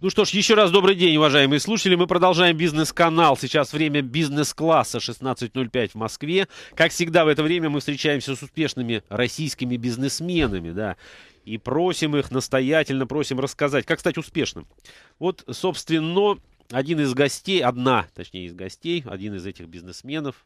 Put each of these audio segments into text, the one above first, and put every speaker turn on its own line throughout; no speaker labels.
Ну что ж, еще раз добрый день, уважаемые слушатели. Мы продолжаем бизнес-канал. Сейчас время бизнес-класса 16.05 в Москве. Как всегда, в это время мы встречаемся с успешными российскими бизнесменами, да, и просим их, настоятельно просим рассказать, как стать успешным. Вот, собственно, один из гостей, одна, точнее, из гостей, один из этих бизнесменов,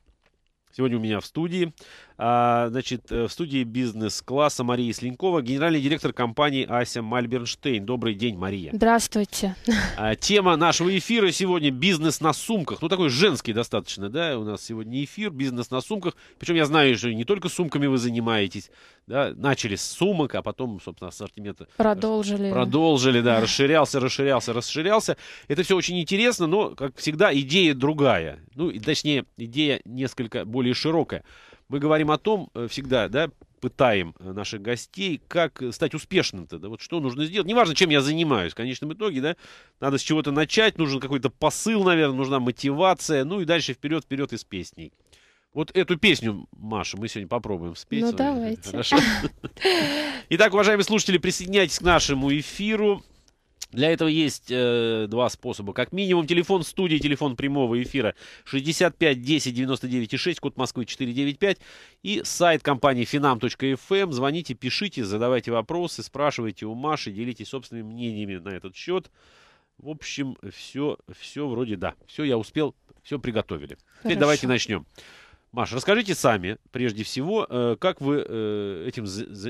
Сегодня у меня в студии, а, значит, э, в студии бизнес-класса Мария Слинькова, генеральный директор компании Ася Мальбернштейн. Добрый день, Мария.
Здравствуйте.
А, тема нашего эфира сегодня «Бизнес на сумках». Ну, такой женский достаточно, да, у нас сегодня эфир «Бизнес на сумках». Причем я знаю, что не только сумками вы занимаетесь, да, начали с сумок, а потом, собственно, ассортимента...
Продолжили.
Продолжили, да, расширялся, расширялся, расширялся. Это все очень интересно, но, как всегда, идея другая. Ну, точнее, идея несколько более более широкая. Мы говорим о том э, всегда, да, пытаем э, наших гостей, как стать успешным-то, да, вот что нужно сделать. Неважно, чем я занимаюсь, в конечном итоге, да, надо с чего-то начать, нужен какой-то посыл, наверное, нужна мотивация, ну и дальше вперед-вперед из песней. Вот эту песню, Маша, мы сегодня попробуем спеть. Ну, давайте. Хорошо. Итак, уважаемые слушатели, присоединяйтесь к нашему эфиру. Для этого есть э, два способа. Как минимум, телефон студии, телефон прямого эфира 65 10 99 6, код Москвы 495. И сайт компании finam.fm. Эм. Звоните, пишите, задавайте вопросы, спрашивайте у Маши, делитесь собственными мнениями на этот счет. В общем, все, все вроде да. Все я успел, все приготовили. Хорошо. Теперь давайте начнем. Маша, расскажите сами, прежде всего, э, как вы э, этим,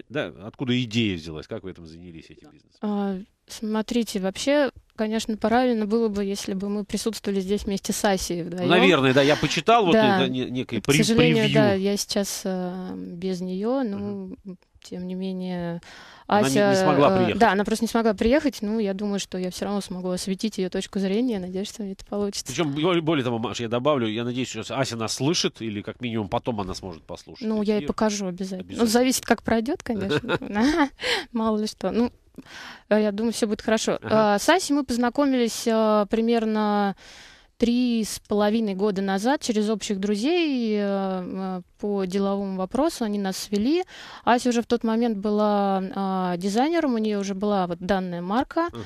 да, откуда идея взялась, как вы этим занялись, этим бизнесом?
А, Смотрите, вообще, конечно, правильно было бы, если бы мы присутствовали здесь вместе с Асией вдвоем. Наверное,
да, я почитал вот да. это некое К сожалению, превью. да, я
сейчас э, без нее, но угу. тем не менее... Ася, она не, не смогла э, приехать. Э, да, она просто не смогла приехать. Ну, я думаю, что я все равно смогу осветить ее точку зрения. Надеюсь, что мне это получится.
Причем, более того, Маша, я добавлю, я надеюсь, сейчас Ася нас слышит, или как минимум потом она сможет послушать. Ну, я ей покажу
обязательно. Ну, обязательно. Ну, зависит, как пройдет, конечно. Мало ли что. Ну, Э, я думаю, все будет хорошо. Ага. А, с Асей мы познакомились э, примерно три с половиной года назад через общих друзей э, по деловому вопросу они нас свели. Ася уже в тот момент была а, дизайнером, у нее уже была вот данная марка. Угу.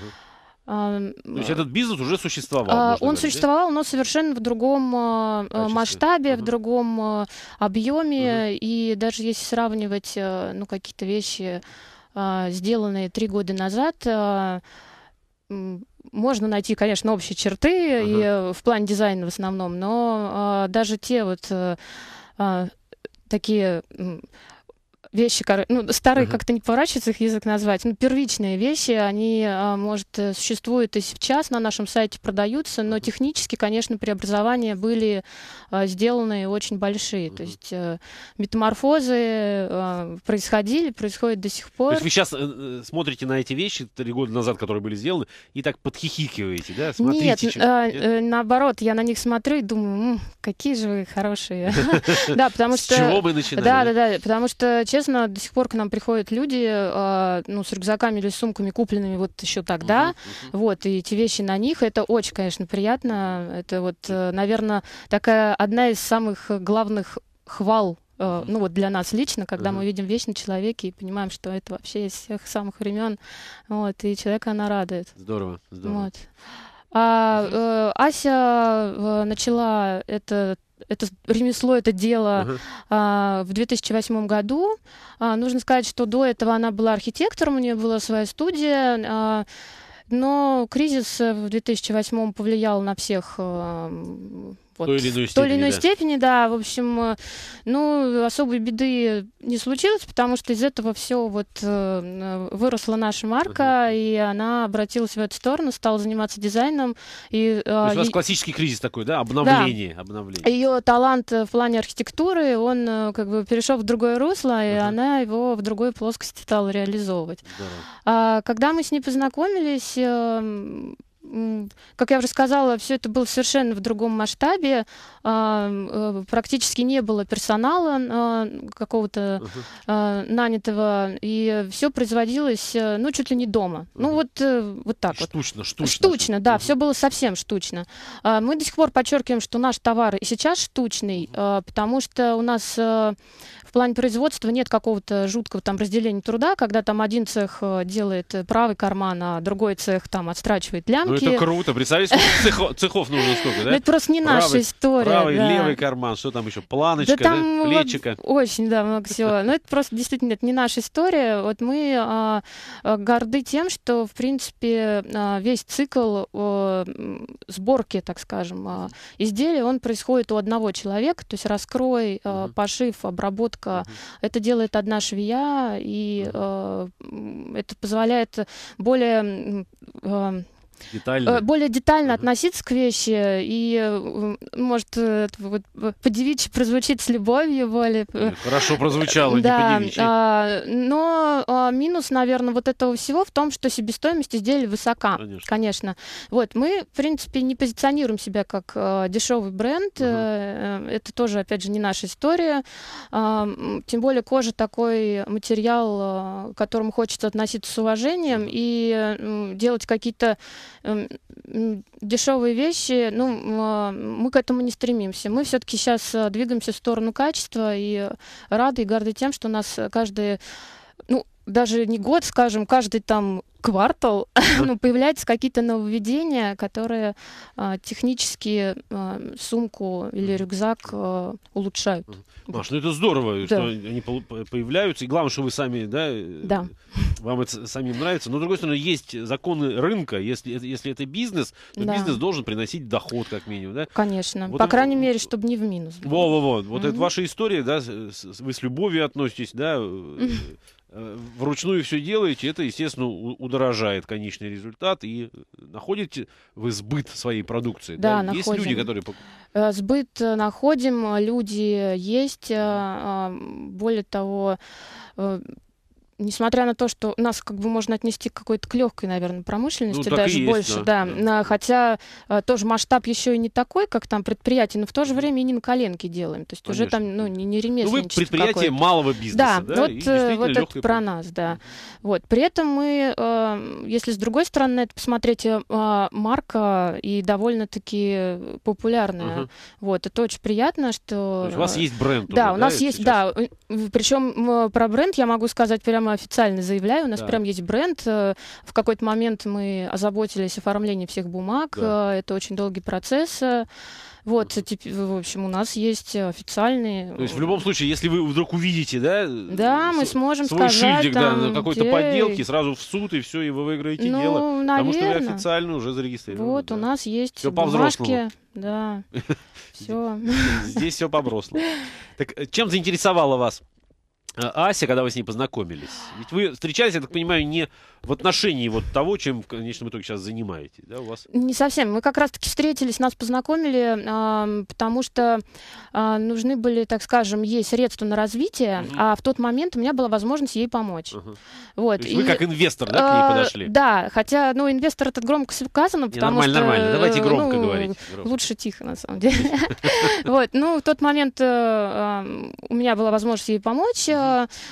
То
есть этот бизнес уже существовал? А, он говорить, существовал,
да? но совершенно в другом а, масштабе, угу. в другом объеме. Угу. И даже если сравнивать ну, какие-то вещи а, сделанные три года назад, а, можно найти, конечно, общие черты uh-huh. и э, в плане дизайна в основном, но а, даже те вот э, такие вещи, ну, старые uh-huh. как-то не поворачивается их язык назвать, ну, первичные вещи, они, а, может, э, существуют и сейчас на нашем сайте продаются, но технически, конечно, преобразования были а, сделаны очень большие. Uh-huh. То есть э, метаморфозы а, происходили, происходят до сих пор. То есть вы
сейчас э, смотрите на эти вещи, три года назад, которые были сделаны, и так подхихикиваете, да? Смотрите, Нет, чем... э,
наоборот, я на них смотрю и думаю, какие же вы хорошие. Да, потому что... С чего мы начинали? Да, да, да, потому что, честно серьезно. До сих пор к нам приходят люди э, ну, с рюкзаками или с сумками, купленными вот еще тогда. Uh-huh, Вот, и эти вещи на них. Это очень, конечно, приятно. Это вот, э, наверное, такая одна из самых главных хвал Uh-huh. ну вот для нас лично, когда uh-huh. мы видим вещь на человеке и понимаем, что это вообще из всех самых времен, вот, и человека она радует. Здорово, здорово. Вот. А, э, Ася э, начала этот это ремесло, это дело uh-huh. а, в 2008 году. А, нужно сказать, что до этого она была архитектором, у нее была своя студия. А, но кризис э, в 2008 повлиял на всех э,
вот. Той или иной в той или иной да. степени,
да. В общем, э, ну, особой беды не случилось, потому что из этого все вот э, э, выросла наша марка, uh-huh. и она обратилась в эту сторону, стала заниматься дизайном. И, То есть и... у вас классический
кризис такой, да? Обновление. Да. обновление.
Ее талант в плане архитектуры, он как бы перешел в другое русло, uh-huh. и она его в другой плоскости стала реализовывать. Здорово. А когда мы с ней познакомились, эм, как я уже сказала, все это было совершенно в другом масштабе. Э, практически не было персонала э, какого-то э, нанятого, и все производилось, ну, чуть ли не дома. Ну, вот, вот
так штучно, вот. Штучно,
штучно. да, все было совсем штучно. А, мы до сих пор подчеркиваем, что наш товар и сейчас штучный, а, потому что у нас в плане производства нет какого-то жуткого там разделения труда, когда там один цех делает правый карман, а другой цех там отстрачивает лямки. Ну, это круто.
Представляете, цехов, нужно столько да? Это просто не наша история правый, да. левый карман, что там еще, планочка, да, там да? плечика.
Очень, да, много всего. Но это просто действительно, это не наша история. Вот мы а, а горды тем, что, в принципе, а, весь цикл а, сборки, так скажем, а, изделия, он происходит у одного человека, то есть раскрой, а, пошив, обработка. mm Это делает одна швея, и а, это позволяет более... А,
Детально. Э, более
детально mm-hmm. относиться к вещи и, э, может, вот, по прозвучит с любовью более. Э,
хорошо прозвучало, да, не
а, Но а, минус, наверное, вот этого всего в том, что себестоимость изделий высока, конечно. конечно. Вот, мы, в принципе, не позиционируем себя как а, дешевый бренд, mm-hmm. это тоже, опять же, не наша история, а, тем более кожа такой материал, к которому хочется относиться с уважением mm-hmm. и делать какие-то Эм, дешевые вещи, ну, э, мы к этому не стремимся. Мы все-таки сейчас э, двигаемся в сторону качества и рады и горды тем, что у нас каждый ну, даже не год, скажем, каждый там квартал ну, появляются какие-то нововведения, которые э, технически э, сумку или рюкзак э, улучшают.
Маш, ну это здорово, да. что они появляются. И главное, что вы сами, да, э, да. вам это самим нравится. Но, с другой стороны, есть законы рынка. Если, если это бизнес, то да. бизнес должен приносить доход, как минимум, да? Конечно. Вот По это... крайней
мере, чтобы не в минус.
Во-во-во. Вот mm-hmm. это ваша история, да, вы с любовью относитесь, да, э, Э, вручную все делаете, это, естественно, удорожает конечный результат и э, находите в сбыт своей продукции. Да, да? Есть люди, которые...
Э, сбыт находим, люди есть. А, более того, несмотря на то, что нас как бы можно отнести к какой-то к легкой, наверное, промышленности, ну, даже есть, больше, да. да. да. Хотя э, тоже масштаб еще и не такой, как там предприятие, но в то же время и не на коленке делаем. То есть Конечно. уже там ну, не, не ремесло. Ну, вы предприятие
малого бизнеса. Да, да вот, и э, вот это про нас,
да. Вот. При этом мы, э, если с другой стороны это посмотреть, э, а, марка и довольно-таки популярная. Угу. Вот. Это очень приятно, что... у вас э, есть бренд. Да, уже, у нас да, есть, сейчас? да. Э, Причем про бренд я могу сказать прямо прямо официально заявляю, у нас да. прям есть бренд. Э, в какой-то момент мы озаботились оформлением всех бумаг. Да. Э, это очень долгий процесс. Э, вот, в общем, у нас есть официальные. То
есть в любом случае, если вы вдруг увидите, да? Да,
мы сможем свой сказать, шильдик, там, да, на какой-то где... подделке,
сразу в суд и все, и вы выиграете ну, дело, наверное. потому что вы официально уже зарегистрированы.
Вот да. у нас есть все бумажки, да, все.
Здесь все по Так чем заинтересовало вас а, Ася, когда вы с ней познакомились? Ведь вы встречались, я так понимаю, не в отношении вот того, чем в конечном итоге сейчас занимаетесь, да, у вас?
Не совсем. Мы как раз-таки встретились, нас познакомили, а, потому что а, нужны были, так скажем, ей средства на развитие, угу. а в тот момент у меня была возможность ей помочь. Угу. Вот. И... вы как инвестор, да, к ней подошли? Да, хотя, ну, инвестор этот громко сказано, потому не, нормально, что... Нормально, давайте э, громко ну, говорить. Громко. Лучше тихо, на самом деле. Вот, ну, в тот момент э, у меня была возможность ей помочь,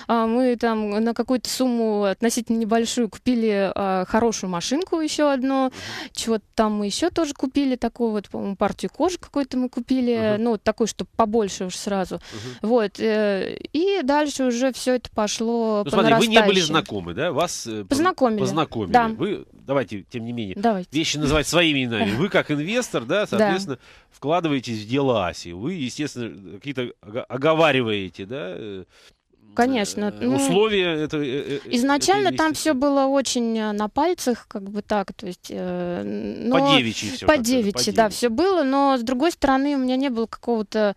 а, мы там на какую-то сумму относительно небольшую купили а, хорошую машинку еще одну, чего-то там мы еще тоже купили, такую вот, по-моему, партию кожи какой-то мы купили, mm-hmm. ну, такой, чтобы побольше уж сразу. Вот, э, и дальше уже все это пошло ну, по смотри, вы не были
знакомы, да? Вас э, познакомили. познакомили. Да. Вы, давайте, тем не менее, давайте. вещи называть своими именами. Вы как инвестор, да, соответственно, вкладываетесь в дело Асии. Вы, естественно, какие-то оговариваете, да, э,
Конечно. Э, ну,
условия это... Э, э, изначально это там
все было очень на пальцах, как бы так, то есть... Но... По девичьи все. По девичьи, да, все было, но с другой стороны у меня не было какого-то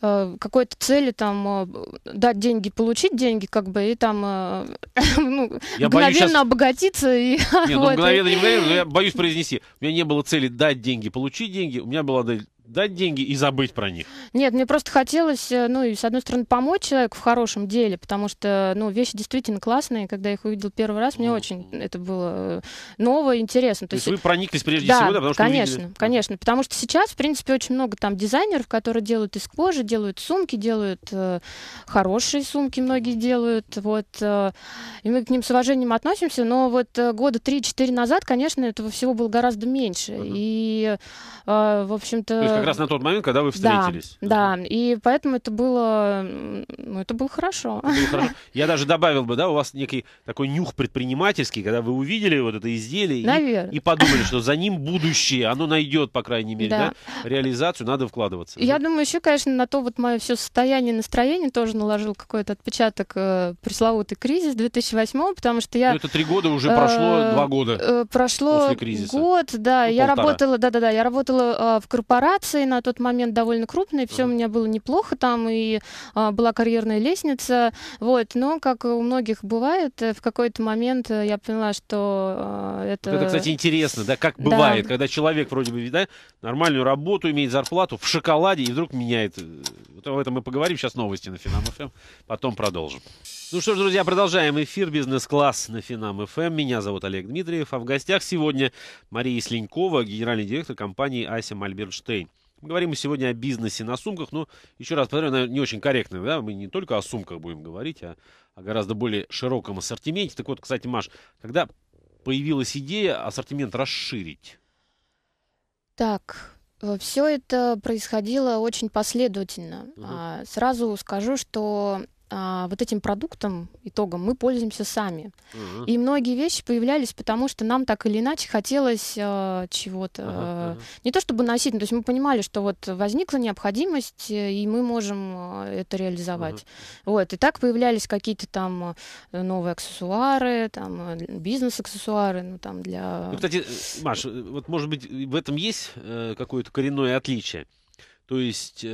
какой-то цели там дать деньги, получить деньги, как бы, и там ну, мгновенно сейчас... обогатиться. И, Нет, ну, вот, ну, мгновенно и... не мгновенно, но я
боюсь произнести. У меня не было цели дать деньги, получить деньги, у меня была дать деньги и забыть про них.
Нет, мне просто хотелось, э, ну, и с одной стороны, помочь человеку в хорошем деле, потому что, ну, вещи действительно классные. Когда я их увидел первый раз, мне mm очень это было э, ново, интересно. То, То есть, есть вы
прониклись прежде да, всего, да, потому что конечно, увидели...
конечно, потому что сейчас, в принципе, очень много там дизайнеров, которые делают из кожи, делают сумки, делают э, хорошие сумки, многие делают, вот, э, и мы к ним с уважением относимся, но вот э, года 3-4 назад, конечно, этого всего было гораздо меньше, mm-hmm. и, э, в общем-то как раз на
тот момент, когда вы встретились.
Да, да. и поэтому это было, ну, это было хорошо. Это было хорошо.
Я даже добавил бы, да, у вас некий такой нюх предпринимательский, когда вы увидели вот это изделие и, и подумали, что за ним будущее, оно найдет, по крайней мере, да. Да, реализацию, надо вкладываться. Я
да? думаю, еще, конечно, на то вот мое все состояние, настроение тоже наложил какой-то отпечаток э, пресловутый кризис 2008, потому что я... Ну, это три года уже прошло, э, два года. Э, прошло после кризиса. год, да, ну, я полтора. работала, да-да-да, я работала э, в корпорации, корпорации на тот момент довольно крупной, все у меня было неплохо там, и а, была карьерная лестница, вот, но, как у многих бывает, э, в какой-то момент э, я поняла, что а, это... Вот это, кстати,
интересно, да, как бывает, да. когда человек вроде бы, да, нормальную работу имеет, зарплату в шоколаде, и вдруг меняет... Вот об этом мы поговорим, сейчас новости на Финам ФМ, эм. потом продолжим. Ну что ж, друзья, продолжаем эфир «Бизнес-класс» на Финам ФМ. Эм. Меня зовут Олег Дмитриев, а в гостях сегодня Мария Слинькова, генеральный директор компании «Ася Мальбернштейн». Говорим мы сегодня о бизнесе на сумках, но еще раз повторю, наверное, не очень корректно, да, мы не только о сумках будем говорить, а о гораздо более широком ассортименте. Так вот, кстати, Маш, когда появилась идея ассортимент расширить?
Так, э, все это происходило очень последовательно. Угу. Сразу скажу, что а, вот этим продуктом, итогом мы пользуемся сами. Угу. И многие вещи появлялись, потому что нам так или иначе хотелось а, чего-то. Ага, а, ага. Не то чтобы носить, но то есть мы понимали, что вот возникла необходимость, э, и мы можем а, это реализовать. Угу. Вот, и так появлялись какие-то там э, новые аксессуары, там э, бизнес-аксессуары, ну там для... Ну,
кстати, Маш, вот может быть в этом есть какое-то коренное отличие? То есть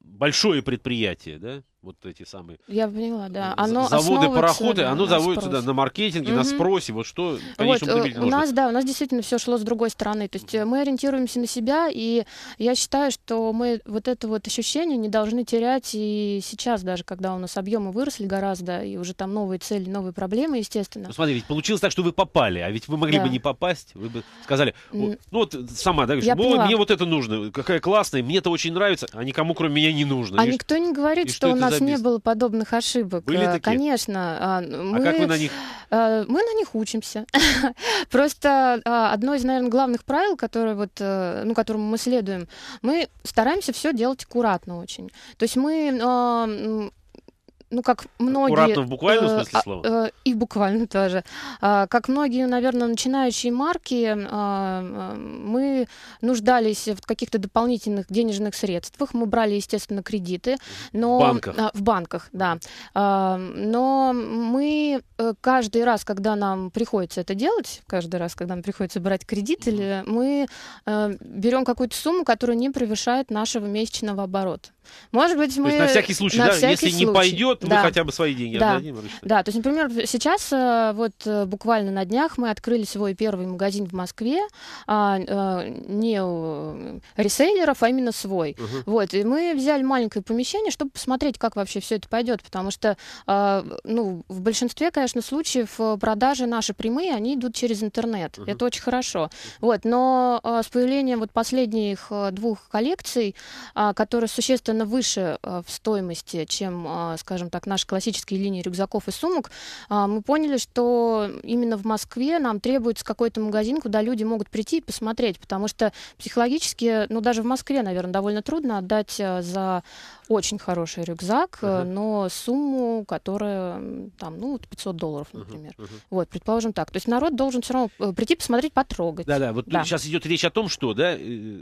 большое предприятие, да, вот эти самые
я поняла, да. Э, оно заводы, пароходы, оно заводится сюда
на маркетинге, угу. на спросе, вот что в вот, э, У нас,
да, у нас действительно все шло с другой стороны, то есть э, мы ориентируемся на себя, и я считаю, что мы вот это вот ощущение не должны терять и сейчас даже, когда у нас объемы выросли гораздо, и уже там новые цели, новые проблемы, естественно. Ну,
смотри, ведь получилось так, что вы попали, а ведь вы могли да. бы не попасть, вы бы сказали, ну вот сама, да, говоришь, мне вот это нужно, какая классная, мне это очень нравится, а никому кроме меня не нужно. А и никто
не говорит, что, что у нас нас не было подобных ошибок. Были э, такие? Конечно. Мы, а, а как вы на них? Э, мы на них учимся. Просто а, одно из, наверное, главных правил, которое вот, э, ну, которому мы следуем, мы стараемся все делать аккуратно очень. То есть мы а, ну, как многие... Аккуратно в буквальном э, смысле а, слова? Э, э, и буквально тоже. А, как многие, наверное, начинающие марки, э, э, мы нуждались в каких-то дополнительных денежных средствах. Мы брали, естественно, кредиты. Но, в банках? в банках, да. А, но мы каждый раз, когда нам приходится это делать, каждый раз, когда нам приходится брать кредит, или мы берем какую-то сумму, которая не превышает нашего месячного оборота. Может быть, мы... есть на всякий случай, на да, всякий если случай. не пойдет, да. мы хотя бы свои деньги да. отдадим. Обычно. Да, то есть, например, сейчас э, вот э, буквально на днях мы открыли свой первый магазин в Москве, а, э, не у реселлеров, а именно свой. Угу. Вот, и мы взяли маленькое помещение, чтобы посмотреть, как вообще все это пойдет, потому что, ну, в большинстве, конечно, случаев продажи наши прямые, они идут через интернет. Угу. Это очень хорошо. Вот, но с появлением вот последних двух коллекций, а, которые существенно существенно выше э, в стоимости, чем, а, скажем так, наши классические линии рюкзаков и сумок, а, мы поняли, что именно в Москве нам требуется какой-то магазин, куда люди могут прийти и посмотреть, потому что психологически, ну даже в Москве, наверное, довольно трудно отдать э, за очень хороший рюкзак, uh-huh. но сумму, которая там, ну, 500 долларов,
например. Uh-huh. Uh-huh.
Вот, предположим так. То есть народ должен все равно э, прийти, посмотреть, потрогать. Да-да,
вот да. сейчас идет речь о том, что, да, э,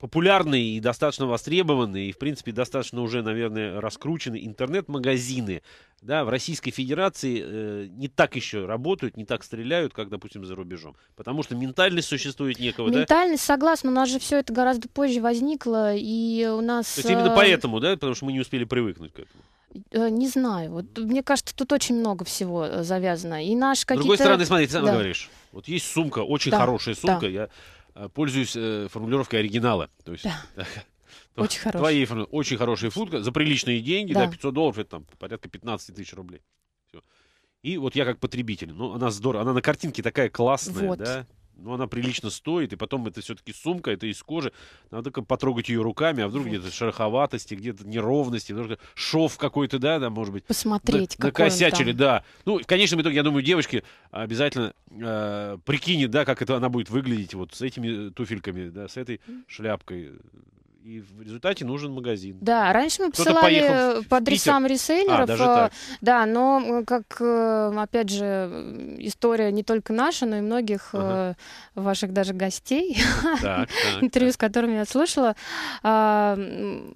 популярные и достаточно востребованные, и, в принципе, достаточно уже, наверное, раскручены интернет-магазины, да, в Российской Федерации э, не так еще работают, не так стреляют, как, допустим, за рубежом. Потому что ментальность существует некого,
Ментальность, да? согласна, у нас же все это гораздо позже возникло, и у нас... То есть именно поэтому,
да, потому что мы не успели привыкнуть к этому?
Э, не знаю. Вот, мне кажется, тут очень много всего э, завязано. И наш какие-то... С другой стороны, смотри, ты сам да. говоришь.
Вот есть сумка, очень да. хорошая сумка. Да. Я э, пользуюсь э, формулировкой оригинала. То есть, да. Очень хорошая. Твоей Очень хорошая футка за приличные деньги, да. да, 500 долларов, это там порядка 15 тысяч рублей. Все. И вот я как потребитель, ну, она здорово, она на картинке такая классная, вот. да? ну, она прилично стоит, и потом это все-таки сумка, это из кожи. Надо только потрогать ее руками, а вдруг где-то шероховатости, где-то неровности, вдруг шов какой-то, да, да может быть.
Посмотреть, на, какой Накосячили,
да. Ну, в конечном итоге, я думаю, девочки обязательно э, прикинет, да, как это она будет выглядеть вот с этими туфельками, да, с этой шляпкой и в результате нужен магазин. Да, раньше мы посылали по адресам Питер. ресейлеров, а,
э, да, но э, как, э, опять же, история не только наша, но и многих ага. ваших даже гостей, интервью с которыми я слышала, а,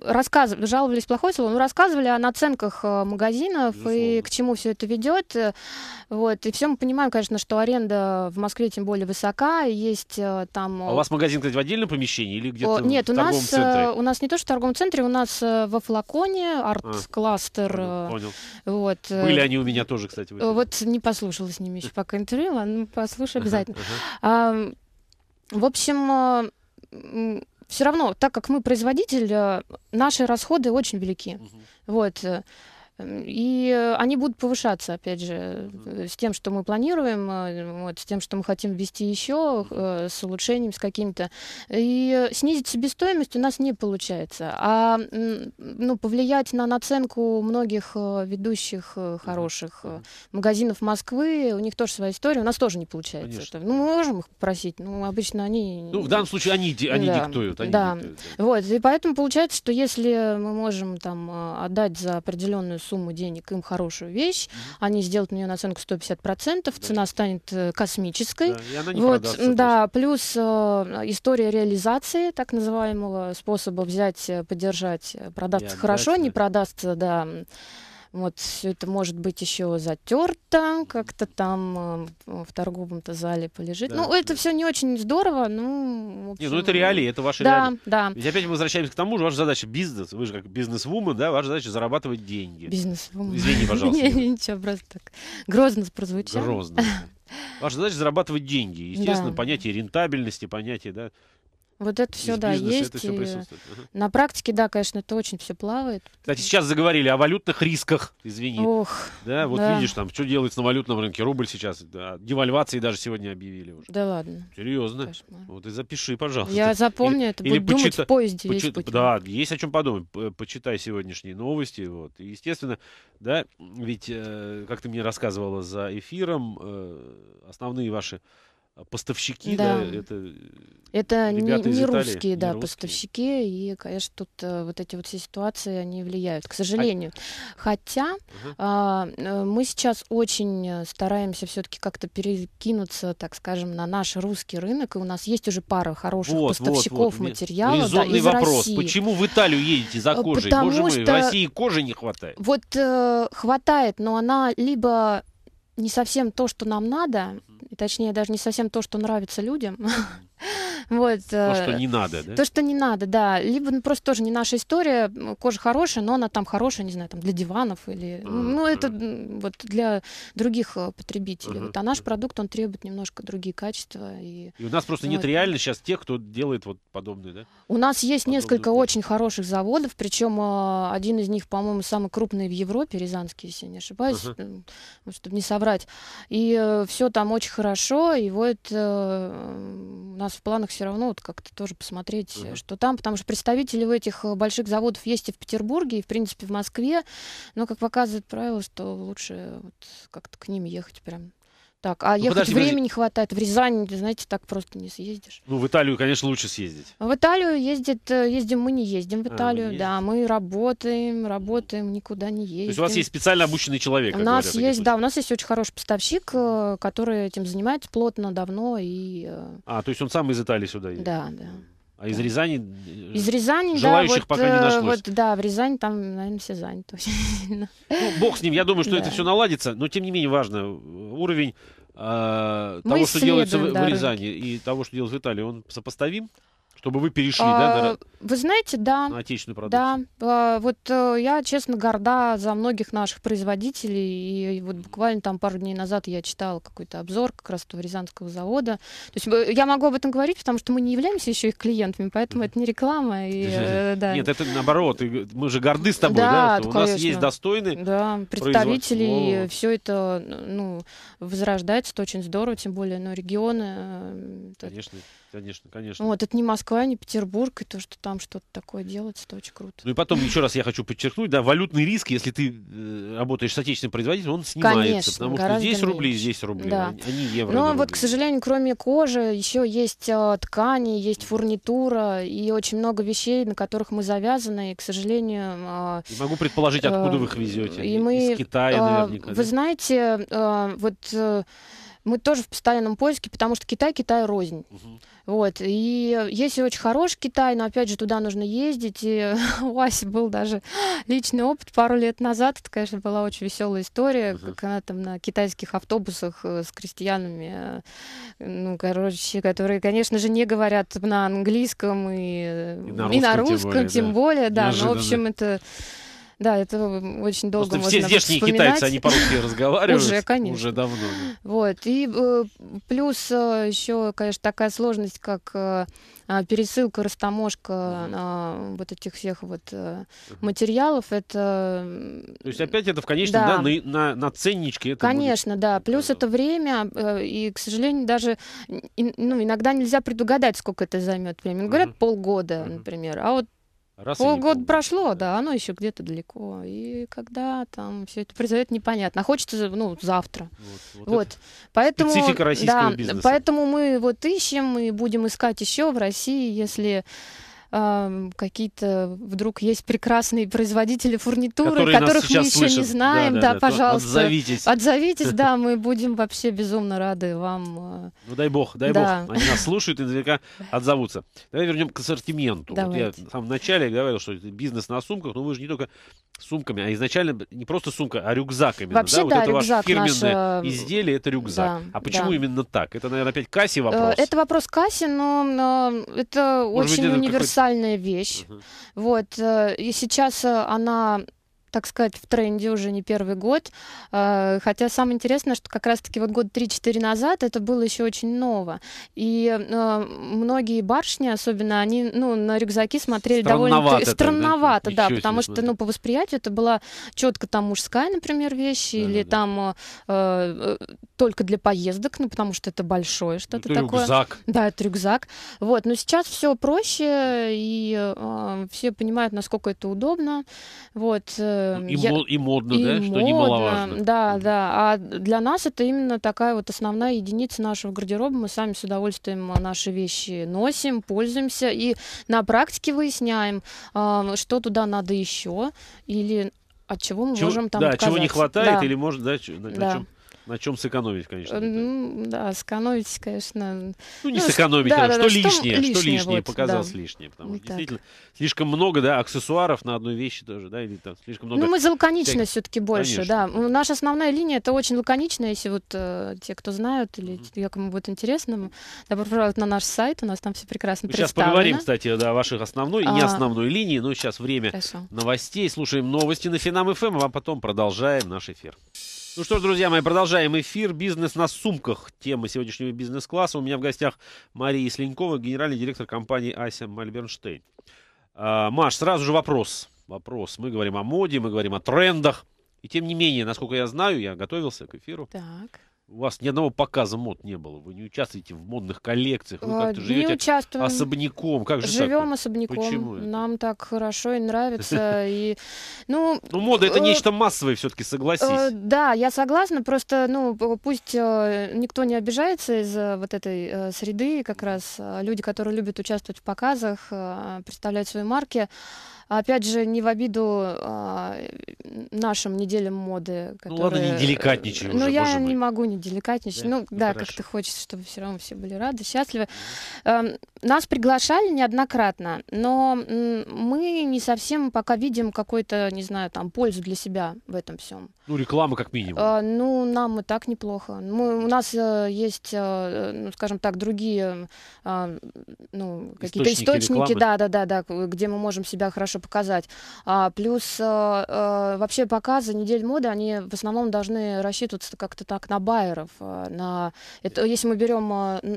рассказывали, жаловались плохое слово, но рассказывали о наценках магазинов и к чему все это ведет. Вот. И все мы понимаем, конечно, что аренда в Москве тем более высока, есть там... А у вас
магазин, кстати, в отдельном помещении или где-то Нет, в у нас центре? Э, у
нас не то, что в торговом центре, у нас э, во флаконе а, арт-кластер. А, понял. Вот. Были они
у меня тоже, кстати. Выделили.
Вот не послушала с ними еще пока интервью, ладно, послушаю обязательно. А, в общем, все равно, так как мы производитель, наши расходы очень велики. Вот. Эм, и э, они будут повышаться, опять же, э, с тем, что мы планируем, э, вот, с тем, что мы хотим ввести еще, с улучшением, с каким-то. И снизить себестоимость у нас не получается. А ну, повлиять на наценку многих ведущих хороших магазинов Москвы, у них тоже своя история, у нас тоже не получается. Это, ну, мы можем их попросить, но обычно они... Ну, в данном
случае они, они да. диктуют. Они да. диктуют
да. Вот, и поэтому получается, что если мы можем там отдать за определенную сумму денег им хорошую вещь, они сделают на нее наценку 150%, да. цена станет э, космической. Да, и она не вот, продастся, да плюс э, история реализации так называемого способа взять, э, поддержать, э, продастся хорошо, не продастся, да вот все это может быть еще затерто, как-то там э, в торговом-то зале полежит. Да, ну, да. это все не очень здорово, ну. Общем, не, ну это реалии,
это ваши да, реалии. Да, да. Ведь опять мы возвращаемся к тому же, ваша задача бизнес. Вы же как бизнес-вумен, да, ваша задача зарабатывать деньги. Бизнес-вумен. Извини, пожалуйста.
Ничего, просто так. Грозно прозвучало. Грозно.
Ваша задача зарабатывать деньги. Естественно, да. понятие рентабельности, понятие, да, вот это все, да, есть. Это все
На практике, да, конечно, это очень все плавает.
Кстати, сейчас заговорили о валютных рисках, извини. Ох, да, вот да. видишь, там, что делается на валютном рынке. Рубль сейчас, да, девальвации даже сегодня объявили уже. Да ладно. Серьезно. Кошмар. Вот и запиши, пожалуйста. Я запомню или, это, или буду почита... думать в поезде почи... весь путь. Да, есть о чем подумать. Почитай сегодняшние новости, вот. И, естественно, да, ведь, э, как ты мне рассказывала за эфиром, э, основные ваши поставщики, да, да это э, это не, не Италии, русские, не да, русские.
поставщики, и, конечно, тут э, вот эти вот все ситуации они влияют, к сожалению. А... Хотя угу. э, мы сейчас очень э, стараемся все-таки как-то перекинуться, так скажем, на наш русский рынок, и у нас есть уже пара хороших вот, поставщиков вот, вот. материала. да, из вопрос: России. почему
в Италию едете за э, кожей? Потому Боже что... мой, в России кожи не хватает.
Вот э, хватает, но она либо не совсем то, что нам надо, и точнее даже не совсем то, что нравится людям. Вот. То, что э, не надо, да? То, что не надо, да. Либо ну, просто тоже не наша история. Кожа хорошая, но она там хорошая, не знаю, там для диванов или... Mm-hmm. Ну, это вот для других э, потребителей. Mm-hmm. Вот, а наш продукт, он требует немножко другие качества. И,
и у нас просто ну, вот. нет реально сейчас тех, кто делает вот подобные, да?
У нас есть подобные несколько годы. очень хороших заводов, причем э, один из них, по-моему, самый крупный в Европе, Рязанский, если не ошибаюсь, uh-huh. чтобы не соврать. И все там очень хорошо, и вот у нас нас в планах все равно вот как-то тоже посмотреть, угу. что там, потому что представители в этих э, больших заводов есть и в Петербурге, и, в принципе, в Москве, но, как показывает правило, что лучше вот как-то к ним ехать прям так, а ну, ехать подожди, времени подожди. хватает. В Рязани, знаете, так просто не съездишь.
Ну, в Италию, конечно, лучше съездить.
В Италию ездит, э, ездим мы не ездим в а, Италию, а, да, мы работаем, работаем, никуда не ездим. То есть у вас есть
специально обученный человек? У нас говорят, есть,
да, у нас есть очень хороший поставщик, э, который этим занимается плотно, давно и. Э,
а, то есть он сам из Италии сюда едет? Да, да. А из Рязани из Рязани, желающих да, вот, пока не нашлось.
Вот, да, в Рязани там, наверное, все заняты.
Ну, бог с ним, я думаю, что да. это все наладится, но тем не менее важно. Уровень а, того, что делается в, в Рязани, рынки. и того, что делается в Италии, он сопоставим? Чтобы вы перешли, а, да? На, а,
вы знаете, да. На
отечественную продукцию.
Да. А, вот э, я, честно, горда за многих наших производителей. И вот буквально там пару дней назад я читала какой-то обзор как раз этого Рязанского завода. То есть э, я могу об этом говорить, потому что мы не являемся еще их клиентами, поэтому это не реклама. И, э, да. Нет,
это наоборот. Мы же горды с тобой, да? да? У конечно. нас есть достойные Да, представители. и
Все это ну, возрождается, это очень здорово, тем более, но регионы...
Конечно, это... конечно, конечно.
Вот, это не Москва Казахстане, Петербург, и то, что там что-то такое делается, это очень круто.
Ну и потом, еще раз я хочу подчеркнуть, да, валютный риск, если ты э, работаешь с отечественным производителем, он снимается, Конечно, потому что здесь меньше. рубли, здесь рубли, да. они а а евро. Ну а вот, к
сожалению, кроме кожи, еще есть ткани, есть фурнитура, и очень много вещей, на которых мы завязаны, и, к сожалению... не
могу предположить, откуда э, вы их везете. И мы, Из Китая наверняка. Вы да?
знаете, вот... Э, мы тоже в постоянном поиске, потому что Китай, Китай рознь. Угу. Вот. И есть очень хороший Китай, но опять же туда нужно ездить. И у Аси был даже личный опыт пару лет назад. Это, конечно, была очень веселая история, угу. как она там на китайских автобусах э, с крестьянами, э, ну, короче, которые, конечно же, не говорят на английском и, э, и, на, русском, и на русском, тем более, тем более да. да. Ну, Неожиданно. Но, в общем, это да, это очень долго Просто можно все здешние вспоминать. китайцы, они по-русски разговаривают. Уже, конечно. Уже давно. Вот. И э, плюс э, еще, конечно, такая сложность, как э, а, пересылка, растаможка а, вот этих всех вот материалов. Это...
То есть опять это в конечном, да, на, на ценничке это Конечно,
да. Плюс это время, и, к сожалению, даже ну, иногда нельзя предугадать, сколько это займет времени. Говорят, полгода, например. А вот Раз Полгода пол... прошло, да, оно еще где-то далеко. И когда там все это произойдет, непонятно. А хочется, ну, завтра. Вот. вот, вот. Поэтому, специфика российского да, бизнеса. Поэтому мы вот ищем и будем искать еще в России, если какие-то вдруг есть прекрасные производители фурнитуры, Которые которых мы еще слышат. не знаем, да, да, да, да пожалуйста. Отзовитесь. Отзовитесь, да, мы будем вообще безумно рады вам. Э,
ну дай бог, дай да. бог, они нас слушают и наверняка отзовутся. Давай вернем к ассортименту. Вот я там в начале говорил, что бизнес на сумках, но вы же не только сумками, а изначально не просто сумка, а рюкзаками, именно. Вообще, да, вот да, это рюкзак, ваше фирменное наше... Э, изделие, это рюкзак. Да, а почему да. именно так? Это, наверное, опять касси э, вопрос. Это
вопрос касси, но, но это Может очень быть, это универсально универсальная вещь. Угу. Вот, э, и сейчас э, она так сказать, в тренде уже не первый год. Э, хотя самое интересное, что как раз-таки вот год 3-4 назад это было еще очень ново. И многие барышни, особенно, они ну, на рюкзаки смотрели довольно странновато, да, да потому что ну, по восприятию это была четко там мужская, например, вещь, да, или да. там э, только для поездок, ну, потому что это большое что-то это такое. Рюкзак. Да, это рюкзак. Вот, но сейчас все проще, и э, все понимают, насколько это удобно. Вот, э, ну, и, я... и модно, и да, модно, что немаловажно. Да, да. А для нас это именно такая вот основная единица нашего гардероба. Мы сами с удовольствием наши вещи носим, пользуемся, и на практике выясняем, э, что туда надо еще, или от чего мы чего, можем там да, отказаться. чего не хватает, да. или может, да,
на, да. чем на чем сэкономить, конечно.
Ну, да, сэкономить, конечно. Ну, не ну, сэкономить, да, а да, что, да, лишнее, что лишнее, лишнее вот, показалось да. лишнее. Потому что действительно
слишком много, да, аксессуаров на одной вещи тоже, да, или там слишком много. Ну, мы за лаконичность все-таки больше, конечно.
да. Наша основная линия это очень лаконично, если вот э, те, кто знают, или mm-hmm. кому будет интересно, добро пожаловать на наш сайт, у нас там все прекрасно мы Сейчас поговорим,
кстати, да, о ваших основной и не а. основной линии, но сейчас время Хорошо. новостей. Слушаем новости на Финам ФМ, а потом продолжаем наш эфир. Ну что ж, друзья мои, продолжаем эфир. Бизнес на сумках. Тема сегодняшнего бизнес-класса. У меня в гостях Мария Исленькова, генеральный директор компании Ася Мальбернштейн. А, Маш, сразу же вопрос. Вопрос. Мы говорим о моде, мы говорим о трендах. И тем не менее, насколько я знаю, я готовился к эфиру. Так у вас ни одного показа мод не было. Вы не участвуете в модных коллекциях. Вы а, как-то живете участвуем. особняком. Как же Живем так?
особняком. Почему Нам так хорошо и нравится. И, ну, ну, мода это э, нечто
массовое все-таки, согласись. Э,
да, я согласна. Просто, ну, пусть э, никто не обижается из вот этой среды. Как раз люди, которые любят участвовать в показах, представляют свои марки. А опять же, не в обиду а, нашим неделям моды. Ну, которые... Ну ладно, не э, деликатничай ну, уже, Ну я не могу не деликатничать. Да? Ну, ну да, хорошо. как ты хочешь, чтобы все равно все были рады, счастливы. Э, нас приглашали неоднократно, но мы не совсем пока видим какой-то, не знаю, там, пользу для себя в этом всем.
Ну, реклама как минимум.
Э, ну, нам и так неплохо. Мы, у нас э, есть, э, ну, скажем так, другие э, ну, какие-то источники, источники да, да, да, да, где мы можем себя хорошо показать. А, плюс э, э, вообще показы недель моды, они в основном должны рассчитываться как-то так на байеров. Э, на... Это, если мы берем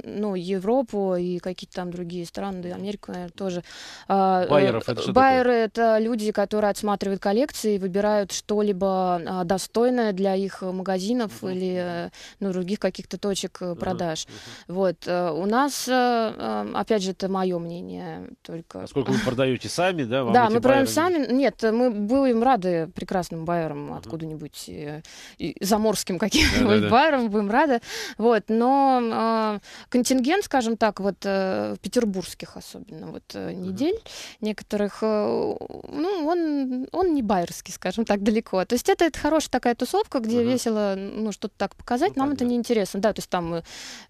ну, Европу и какие-то там другие страны, да, Америку, наверное, тоже. Байеров, это что Байеры — это люди, которые отсматривают коллекции и выбирают что-либо достойное для их магазинов mm-hmm. или ну, других каких-то точек продаж. Mm-hmm. Вот. У нас, опять же, это мое мнение только.
А сколько вы продаете сами, да, вам да, да, мы прям
сами... Нет, мы будем рады прекрасным байерам uh-huh. откуда-нибудь э, заморским каким-нибудь байерам, будем рады. Вот, но а, контингент, скажем так, вот э, петербургских особенно вот э, недель uh-huh. некоторых, ну, он, он не байерский, скажем так, далеко. То есть это, это хорошая такая тусовка, где uh-huh. весело, ну, что-то так показать, ну, нам понятно. это неинтересно. Да, то есть там...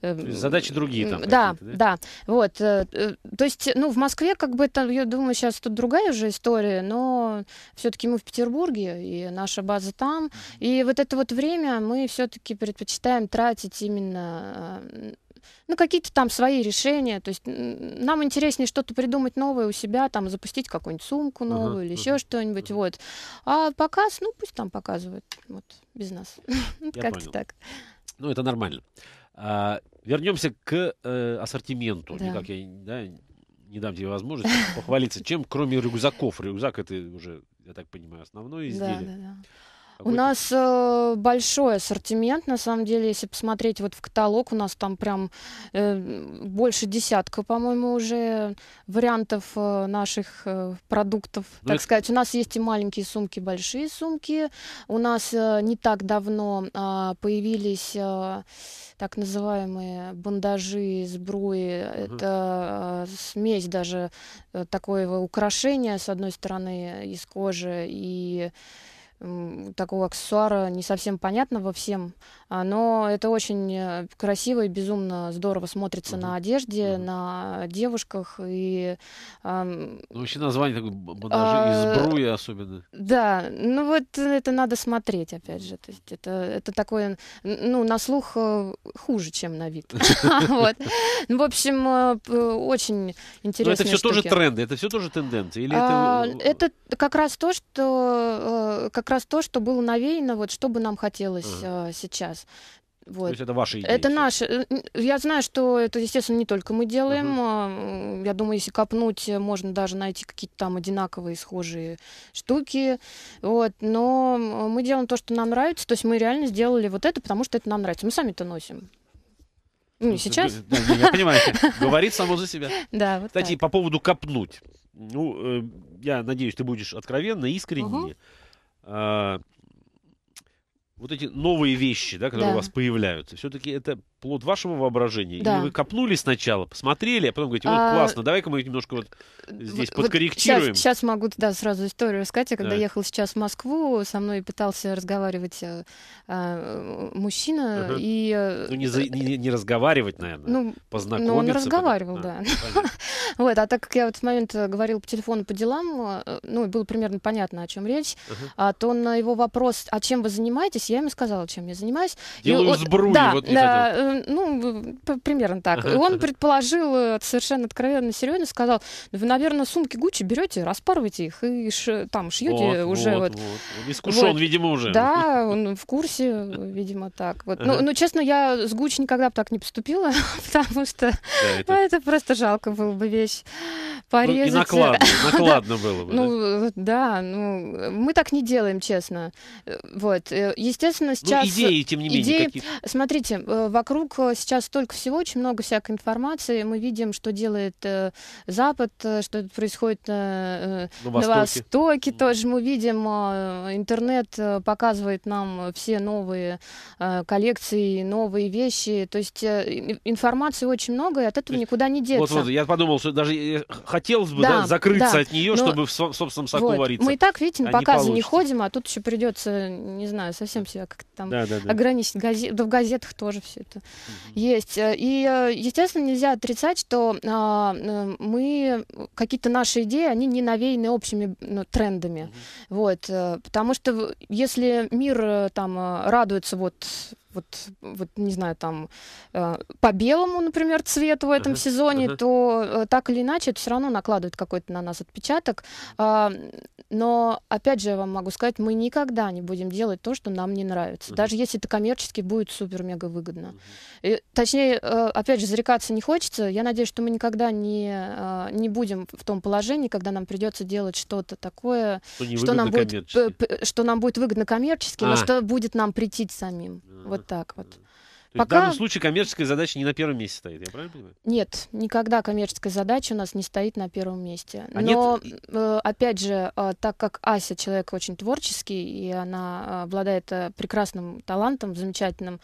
То задачи другие там. Да, да, да. Вот. То есть, ну, в Москве как бы, там, я думаю, сейчас тут другая уже тоже история, но все-таки мы в Петербурге, и наша база там. И вот это вот время мы все-таки предпочитаем тратить именно э, ну, какие-то там свои решения. То есть нам интереснее что-то придумать новое у себя, там запустить какую-нибудь сумку новую uh-huh, или uh-huh. еще что-нибудь. Вот. А показ, ну, пусть там показывают. Вот, без нас. Ну, как-то так.
Ну, это нормально. А, вернемся к э, ассортименту. Никак я не дам тебе возможности похвалиться. Чем, кроме рюкзаков? Рюкзак это уже, я так понимаю, основное изделие. Да, да, да.
У нас э, большой ассортимент, на самом деле, если посмотреть вот в каталог, у нас там прям э, больше десятка, по-моему, уже вариантов э, наших э, продуктов, ну, так это... сказать. У нас есть и маленькие сумки, большие сумки. У нас э, не так давно э, появились э, так называемые бандажи, сбруи. Угу. Это э, смесь даже э, такого украшения, с одной стороны, из кожи и такого аксессуара не совсем понятного всем, а, но это очень э, красиво и безумно здорово смотрится угу. на одежде, угу. на девушках и... Э, ну,
вообще название такое, бандажи, э, а, из бруи особенно.
Да, ну вот это надо смотреть, опять же, то есть это, это такое, ну, на слух э, хуже, чем на вид. вот. Ну, в общем, э, очень интересно. это все тоже тренды,
это все тоже тенденции? или а,
Это как раз то, что как как раз то, что было навеяно, вот что бы нам хотелось mm. сейчас. Вот. То есть это ваши идеи? Это наши. Э, я знаю, что это, естественно, не только мы делаем. Uh-huh. Я думаю, если копнуть, э, можно даже найти какие-то там одинаковые схожие штуки. Вот. Но мы делаем то, что нам нравится. То есть мы реально сделали вот это, потому что это нам нравится. Мы сами это носим. Ну, ну сейчас. Я понимаю. говорит само за себя. Да, вот Кстати,
по поводу копнуть. Ну, э, я надеюсь, ты будешь откровенно, искренне. Угу. А, вот эти новые вещи, да, которые да. у вас появляются, все-таки это плод вашего воображения? Да. Или вы копнули сначала, посмотрели, а потом говорите, вот, а... классно, давай-ка мы немножко вот здесь вот подкорректируем. Сейчас,
сейчас могу, да, сразу историю рассказать. Я когда да. ехала сейчас в Москву, со мной пытался разговаривать э, а, э, мужчина, ага. и...
ну, не, за, не, не разговаривать, наверное, ну, познакомиться. Ну, он разговаривал, а, да. А,
вот, а так как я вот в момент э, говорил по телефону по делам, э, ну, было примерно понятно, о чем речь, а то на его вопрос, а чем вы занимаетесь, я ему сказала, чем я занимаюсь. Делаю и, сбрую, да, вот, да, Э, ну, примерно так. И он предположил э, совершенно откровенно, серьезно сказал, «Ну, вы, наверное, сумки Гуччи берете, распарывайте их и ш, там шьете вот, уже. Вот, вот.
вот. Искушен, вот. видимо, уже.
Да, он в курсе, видимо, так. Вот. Ну, ага. Ну, честно, я с Гуччи никогда бы так не поступила, потому что да, это... Ну, это просто жалко было бы вещь порезать. Ну, и накладно, накладно было бы. Ну, да, ну, мы так не делаем, честно. Э, вот, естественно, сейчас... Ну, идеи, тем не менее, какие Смотрите, вокруг вокруг э, сейчас столько всего, очень много всякой информации. Мы видим, что делает э, Запад, э, что происходит э, э на, Востоке. на Востоке тоже. Мы видим, э, интернет показывает нам все новые э, коллекции, новые вещи. То есть э, информации очень много, и от этого есть, никуда не деться. Вот, вот,
я подумал, что даже хотелось бы да, да, закрыться да, от нее, но, чтобы в со собственном соку вот. вариться. Мы и так, видите, а на показы не, не
ходим, а тут еще придется, не знаю, совсем себя как-то там да, да, да. ограничить. Газет, да в газетах тоже все это есть. Э, и, э, естественно, нельзя отрицать, что а, э, мы, какие-то наши идеи, они не навеяны общими ну, трендами. Вот, потому что если мир там радуется вот вот, вот не знаю, там э, по белому, например, цвету в этом uh-huh. сезоне, uh-huh. то э, так или иначе это все равно накладывает какой-то на нас отпечаток. А, но, опять же, я вам могу сказать, мы никогда не будем делать то, что нам не нравится. Uh-huh. Даже если это коммерчески будет супер-мега выгодно. Uh-huh. И, точнее, э, опять же, зарекаться не хочется. Я надеюсь, что мы никогда не, не будем в том положении, когда нам придется делать что-то такое, что, что, нам будет, что нам будет выгодно коммерчески, а. но что будет нам прийти самим. uh Вот так вот. То Пока... есть в данном
случае коммерческая задача не на первом месте стоит, я правильно понимаю?
Нет, никогда коммерческая задача у нас не стоит на первом месте. А Но, нет... Э, опять же, э, так как Ася человек очень творческий, и она э, обладает прекрасным талантом, замечательным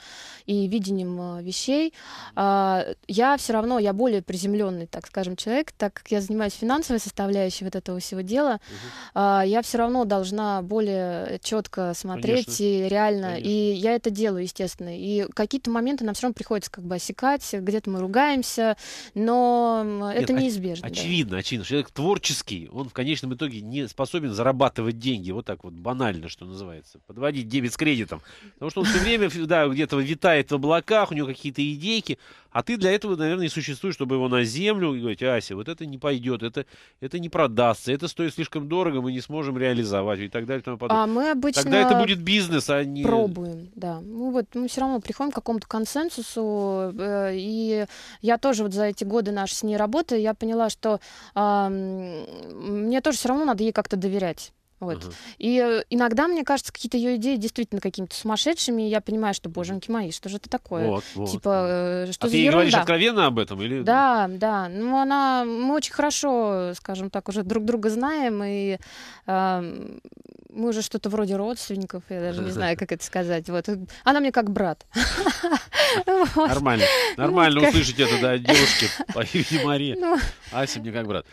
и видением вещей, я все равно, я более приземленный, так скажем, человек, так как я занимаюсь финансовой составляющей вот этого всего дела, угу. я все равно должна более четко смотреть Конечно. и реально, Конечно. и я это делаю, естественно. И какие-то моменты моменты нам все равно приходится как бы осекать, где-то мы ругаемся, но Нет, это неизбежно. Оч- да.
Очевидно, очевидно, человек творческий, он в конечном итоге не способен зарабатывать деньги, вот так вот банально, что называется, подводить дебет с кредитом, потому что он все время да, где-то витает в облаках, у него какие-то идейки, а ты для этого, наверное, и существуешь, чтобы его на землю и говорить, Ася, вот это не пойдет, это, это не продастся, это стоит слишком дорого, мы не сможем реализовать и так далее. И тому подобное. А мы обычно Тогда это будет бизнес, а не... Пробуем,
да. Мы ну вот мы все равно приходим к какому-то консенсусу, э, и я тоже вот за эти годы наши с ней работы, я поняла, что э, мне тоже все равно надо ей как-то доверять. Вот. Угу. И э, иногда, мне кажется, какие-то ее идеи действительно какими-то сумасшедшими, и я понимаю, что, боженьки мои, что же это такое? Вот, вот. Типа, э, что а за ты ерунда? говоришь
откровенно об этом? Или... Да,
да. Ну, она... Мы очень хорошо, скажем так, уже друг друга знаем, и э, мы уже что-то вроде родственников, я даже не знаю, как это сказать. Вот. Э, она мне как брат. Нормально. Нормально ну, услышать это, да,
девушки по имени Мария. Ну. Ася мне как брат.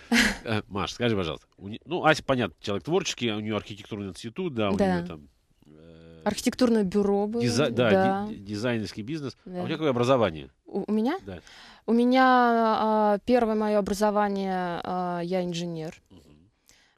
Э, Маш, скажи, пожалуйста. Ну, Ася, понятно, человек творческий, у нее архитектурный институт, да, у нее там
э, Архитектурное бюро было. Дизай, да, да.
дизайнерский бизнес. Да. А у тебя какое образование?
У, у меня? Да. У меня а, первое мое образование а, я инженер.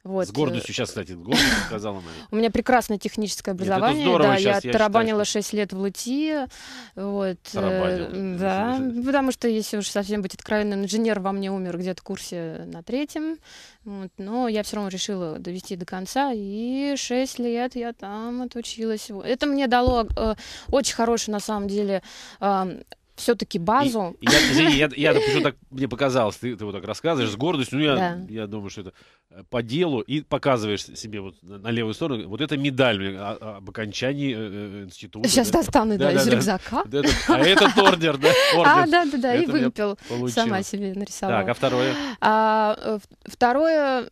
Вот. С гордостью э, сейчас, кстати, гордостью
сказала Мария. У
меня прекрасное техническое образование. Нет, здорово, да, сейчас, я, я тарабанила считаю, 6 лет в ЛТИ. Вот. Э, тарабанила. Да, потому что, если уж совсем быть откровенным, инженер во мне умер где-то в курсе на третьем. Вот. Но я все равно решила довести до конца. И 6 лет я там отучилась. Это мне дало э, очень хороший, на самом деле, э, все-таки базу. И,
я, извини, я, я, я так мне показалось, ты, ты вот так рассказываешь с гордостью, ну я, да. я думаю, что это э, по делу, и показываешь себе вот на левую сторону, вот это медаль а, а, об окончании э, э, института. Сейчас да, достану, да, да, из да, рюкзака.
Да, это, а этот
ордер, да? А, ордер. А, да,
да, да, и выпил. Сама себе нарисовала. Так, а второе? А, второе,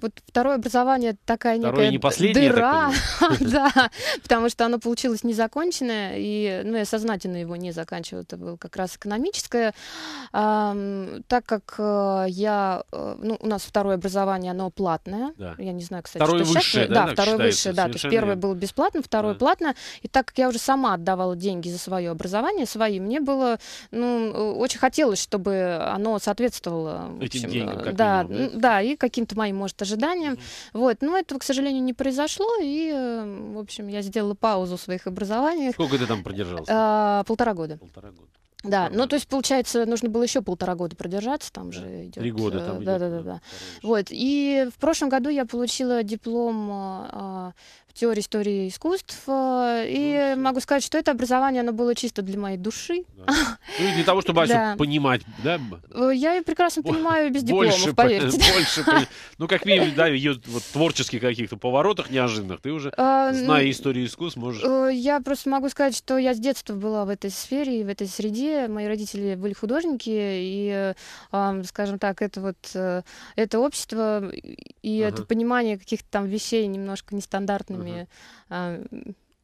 вот второе образование такая второе некая не последнее, дыра, да, потому что оно получилось незаконченное, и, ну, я сознательно его не заканчивала, это было как раз экономическое. Так как э, я, э, ну, у нас второе образование, оно платное. Да. Я не знаю, кстати, второе что высшее, сейчас. Да, да второе высшее, да. То есть первое было бесплатно, второе да. платно. И так как я уже сама отдавала деньги за свое образование, свои, мне было, ну, очень хотелось, чтобы оно соответствовало. Этим деньгам, как да, минимум, да? да, и каким-то моим, может, ожиданиям. mm Вот, но этого, к сожалению, не произошло, и, э, в общем, я сделала паузу в своих образованиях.
Сколько ты там продержался?
А, полтора года. Полтора года. Да, ну то есть, получается, нужно было еще полтора года продержаться, там
да. же идет. Три года там. Э, да, идет, да, да,
да. да. Вот. И в прошлом году я получила диплом а, а, теории истории искусств. Э, и ну, могу сказать, что это образование, оно было чисто для моей души. Да.
Ну, для того, чтобы да. понимать, да?
Э, я ее прекрасно понимаю без дипломов, больше, поверьте. Больше,
ну, как минимум, да, ее вот, творческих каких-то поворотах неожиданных ты уже, э, ну, зная историю искусств, можешь...
Я просто могу сказать, что я с детства была в этой сфере и в этой среде. Мои родители были художники, и, скажем так, это вот, это общество и ага. это понимание каких-то там вещей немножко нестандартных разными uh-huh а,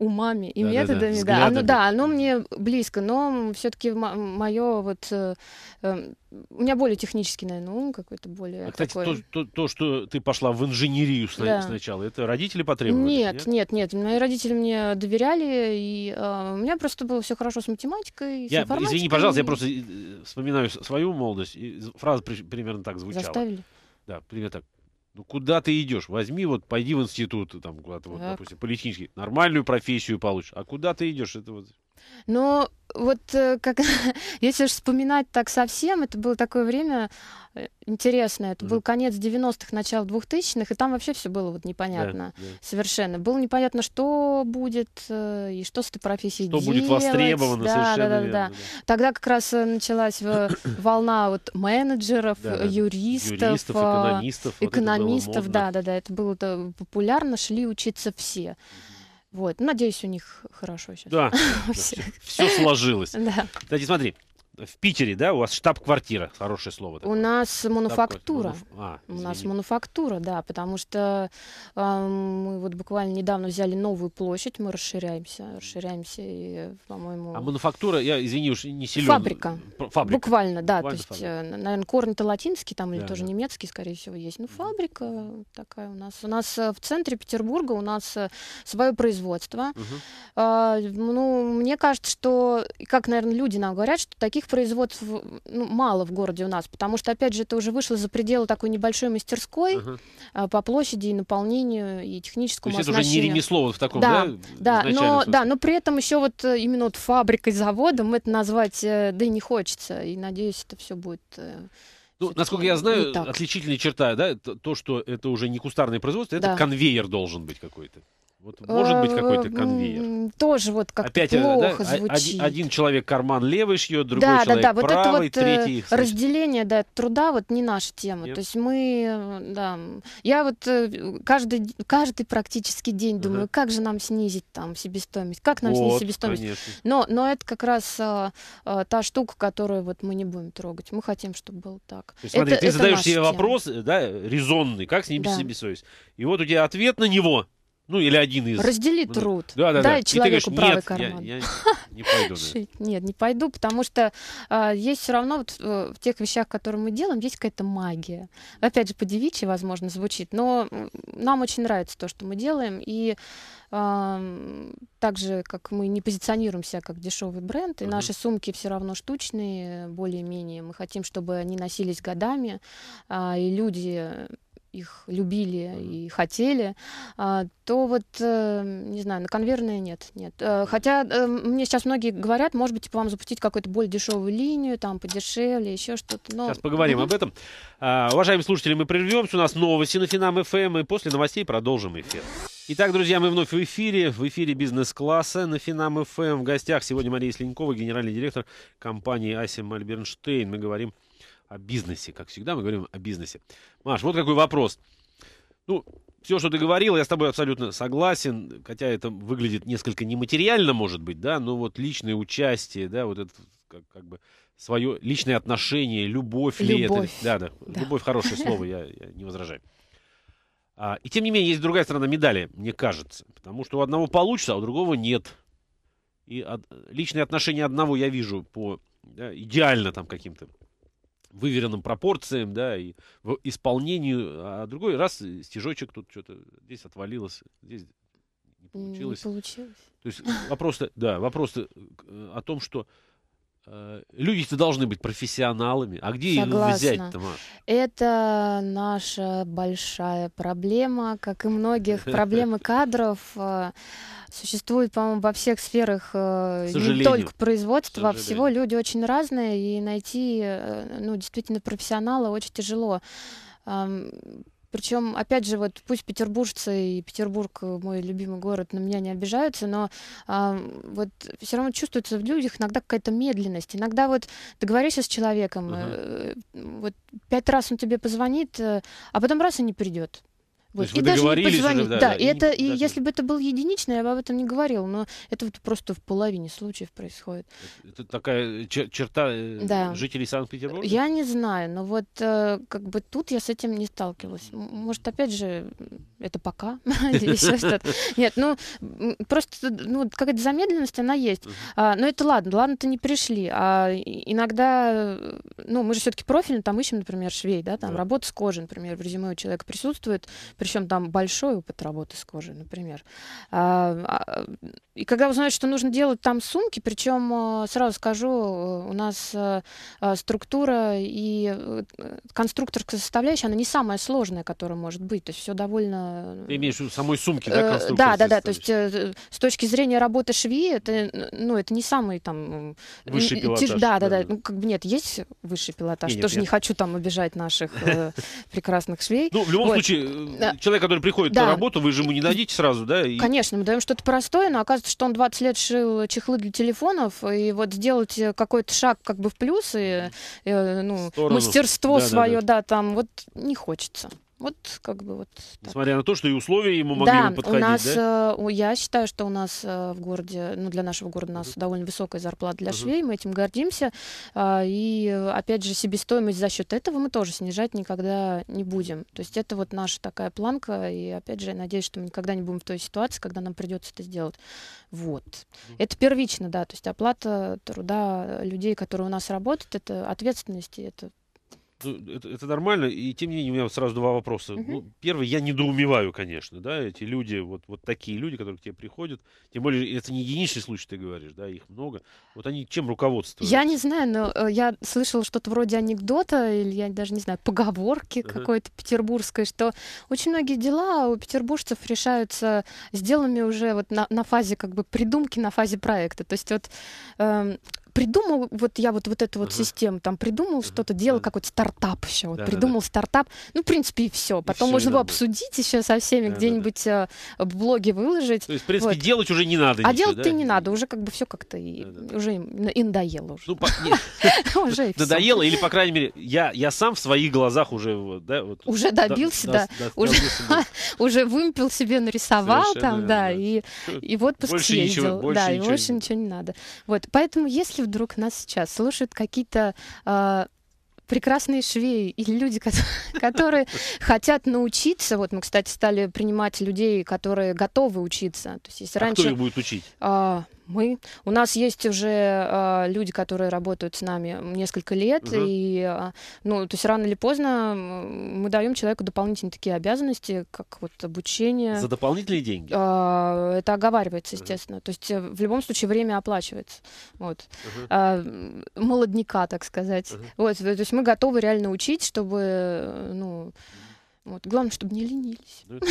умами и да, методами, да, да. да. Оно, да, оно мне близко, но все-таки мое вот э, эм, у меня более технический, наверное, ум какой-то более. А, кстати, такой...
то, то, то, что ты пошла в инженерию да. сначала, это родители потребовали? Нет, нет,
нет, нет. Мои родители мне доверяли, и э, у меня просто было все хорошо с математикой. Я, с информатикой. извини, пожалуйста, я просто э,
э, вспоминаю свою молодость. И фраза при, примерно так звучала. Заставили. Да, примерно так. Ну куда ты идешь? Возьми вот, пойди в институт, там куда-то, вот, допустим, политический, нормальную профессию получишь. А куда ты идешь? Это вот
ну вот э, как, если уж вспоминать так совсем, это было такое время э, интересное. Это mm был конец 90-х, начало 2000-х, и там вообще все было вот непонятно yeah, yeah. совершенно. Было непонятно, что будет э, и что с этой профессией что делать. будет востребовано да, совершенно да, да, верно, да. да. Тогда как раз началась волна вот менеджеров, да, да. юристов, юристов, экономистов. Экономистов, вот да, да, да. Это было популярно, шли учиться все. mm вот. Надеюсь, у них хорошо сейчас. Да, все сложилось. Да.
Кстати, смотри, в Питере, да, у вас штаб-квартира, хорошее слово. Такое.
У нас мануфактура. А, у нас мануфактура, да, потому что э, мы вот буквально недавно взяли новую площадь, мы расширяемся, расширяемся и, по-моему. А
мануфактура, я извини уж не силен. Фабрика. Фабрика. Буквально, да, буквально то есть, фабрика.
Э, наверное, корни-то латинский там или да, тоже да. немецкий, скорее всего, есть. Ну фабрика такая у нас. У нас э, в центре Петербурга у нас э, свое производство. Угу. Э, ну, мне кажется, что, как, наверное, люди нам говорят, что таких производств ну, мало в городе у нас, потому что, опять же, это уже вышло за пределы такой небольшой мастерской угу. а, по площади и наполнению, и техническому То есть оснащению. это уже не ремесло вот в таком, да? Да, да но, да, но при этом еще вот э, именно вот фабрикой, заводом это назвать, э, да и не хочется, и надеюсь, это все будет... Э,
ну, насколько я знаю, отличительная черта, да, то, что это уже не кустарное производство, да. это конвейер должен быть какой-то. Вот может быть какой-то э, конвейер.
Тоже вот как-то Опять, э, плохо да, звучит. Один
человек карман левый шьет, другой да, человек да, да. Вот правый, это вот э, третий... разделение
да, труда вот не наша тема. Нет. То есть мы, да, я вот каждый, каждый практически день uh-huh. думаю, как же нам снизить там себестоимость, как нам вот, снизить себестоимость. Конечно. Но, но это как раз а, а, та штука, которую вот мы не будем трогать. Мы хотим, чтобы было так. То есть, смотри, это, ты это задаешь себе тема. вопрос,
да, резонный, как снизить да. себестоимость. И вот у тебя ответ на него – ну, или один из. Раздели ну, труд. Да, да, да. Дай да. человеку правый нет, карман. Я, я не пойду.
Да. Нет, не пойду, потому что э, есть все равно вот, э, в тех вещах, которые мы делаем, есть какая-то магия. Опять же, по девичьи, возможно, звучит, но нам очень нравится то, что мы делаем. И э, так же, как мы не позиционируем себя как дешевый бренд, и угу. наши сумки все равно штучные, более-менее. Мы хотим, чтобы они носились годами, э, и люди их любили и хотели, а, то вот, э, не знаю, на конверные нет, нет. Э, хотя э, мне сейчас многие говорят, может быть, типа, вам запустить какую-то более дешевую линию, там, подешевле, еще что-то. Но... Сейчас поговорим mm-hmm. об
этом. А, уважаемые слушатели, мы прервемся, у нас новости на Финам ФМ, эм, и после новостей продолжим эфир. Итак, друзья, мы вновь в эфире, в эфире бизнес-класса на Финам ФМ. Эм. В гостях сегодня Мария Сленькова, генеральный директор компании Асим Альбернштейн. Мы говорим о бизнесе. Как всегда, мы говорим о бизнесе. Маш, вот какой вопрос. Ну, все, что ты говорил, я с тобой абсолютно согласен, хотя это выглядит несколько нематериально, может быть, да, но вот личное участие, да, вот это как, как бы свое личное отношение, любовь, любовь. ли это. Да, да, да. Любовь хорошее слово, я, я не возражаю. А, и тем не менее, есть другая сторона медали, мне кажется. Потому что у одного получится, а у другого нет. И от, личные отношения одного я вижу по да, идеально там каким-то выверенным пропорциям, да, и в исполнению, а другой раз э, стежочек тут что-то здесь отвалилось, здесь не получилось. Не получилось. То есть вопрос, да, вопрос э, э, о том, что Э, люди-то должны быть профессионалами. А где Согласна. их взять-то,
Это наша большая проблема, как и многих проблемы кадров. Э, существуют, по-моему, во всех сферах э, не только производства, а всего люди очень разные, и найти ну, действительно профессионала очень тяжело причем, опять же, вот пусть петербуржцы и Петербург э, мой любимый город на меня не обижаются, но а, вот все равно чувствуется в людях иногда какая-то медленность. Иногда вот договоришься с человеком, угу. э, вот пять раз он тебе позвонит, э, а потом раз и не придет.
Вот. То есть и вы даже договорились не позвонить. Уже, да, да, и, и это, и даже...
если бы это был единичный, я бы об этом не говорил, но это вот просто в половине случаев происходит.
Это такая э, чер- черта э, да. жителей Санкт-Петербурга? Я не
знаю, но вот э, как бы тут я с этим не сталкивалась. Может, опять же, это пока. Нет, ну просто ну, какая-то замедленность, она есть. А, но это ладно, ладно-то не пришли. А иногда, ну, мы же все-таки профильно там ищем, например, швей, да, там да. работа с кожей, например, в резюме у человека присутствует, причем там большой опыт работы с кожей, например. А, а и когда узнают, что нужно делать там сумки, причем, э, сразу скажу, э, у нас э, структура и конструкторская составляющая, она не самая сложная, которая может быть. То есть все довольно...
Ты имеешь в виду самой сумки, да, Да,
да, да. То есть с точки зрения работы швеи, это, ну, это не самый там... Высший пилотаж. Да, да, да, да. Ну, как бы нет, есть высший пилотаж. Нет, Тоже нет. не хочу там обижать наших прекрасных швей. Ну, в любом случае,
человек, который приходит на работу, вы же ему не дадите сразу, да?
Конечно, мы даем что-то простое, но оказывается, что он 20 лет шил чехлы для телефонов, и вот сделать э, какой-то шаг как бы в плюс, и, и э, ну, мастерство да, свое, да, да. да, там вот не
хочется. Вот как бы вот. Несмотря на то, что и условия ему могли да, бы подходить, у нас,
да? Э, я считаю, что у нас э, в городе, ну для нашего города у нас uh-huh. довольно высокая зарплата для uh-huh. швей, мы этим гордимся, а, и опять же себестоимость за счет этого мы тоже снижать никогда не будем. То есть это вот наша такая планка, и опять же я надеюсь, что мы никогда не будем в той ситуации, когда нам придется это сделать. Вот. Uh-huh. Это первично, да, то есть оплата труда людей, которые у нас работают, это ответственность, и это
это, это нормально, и тем не менее у меня сразу два вопроса. Угу. Ну, первый, я недоумеваю, конечно, да, эти люди, вот, вот такие люди, которые к тебе приходят, тем более это не единичный случай, ты говоришь, да, их много. Вот они чем руководствуются? Я не
знаю, но э, я слышала что-то вроде анекдота, или я даже не знаю, поговорки ага. какой-то петербургской, что очень многие дела у петербуржцев решаются с делами уже вот на, на фазе как бы придумки, на фазе проекта. То есть вот э, придумал, вот я вот, вот эту вот uh-huh. систему там придумал uh-huh. что-то, делал uh-huh. какой-то стартап еще, вот, придумал стартап, ну, в принципе, и все. Потом и можно его обсудить еще со всеми, да, где-нибудь да, э, в блоге выложить.
То есть, в принципе, вот. делать уже не надо. А делать-то да? не
надо, уже как бы все как-то и, уже и надоело уже. Ну, по... уже
Надоело, или, по крайней мере, я, я сам в своих глазах уже, да, вот, уже добился, да, уже,
уже вымпел себе нарисовал там, да, и, и вот пусть да, и больше ничего не надо. Вот, поэтому если вдруг нас сейчас слушают какие-то э, прекрасные швеи или люди, которые хотят научиться. Вот мы, кстати, стали принимать людей, которые готовы учиться. То есть, если а раньше... кто их будет учить? А, мы. У нас есть уже э, люди, которые работают с нами несколько лет, угу. и, э, ну, то есть рано или поздно мы даем человеку дополнительные такие обязанности, как вот обучение. За
дополнительные деньги?
Э, это оговаривается, естественно. Угу. То есть э, в любом случае время оплачивается. Вот. Угу. Э, молодняка, так сказать. Угу. Вот, то есть мы готовы реально учить, чтобы, э, ну, вот. Главное, чтобы не ленились. Ну, это...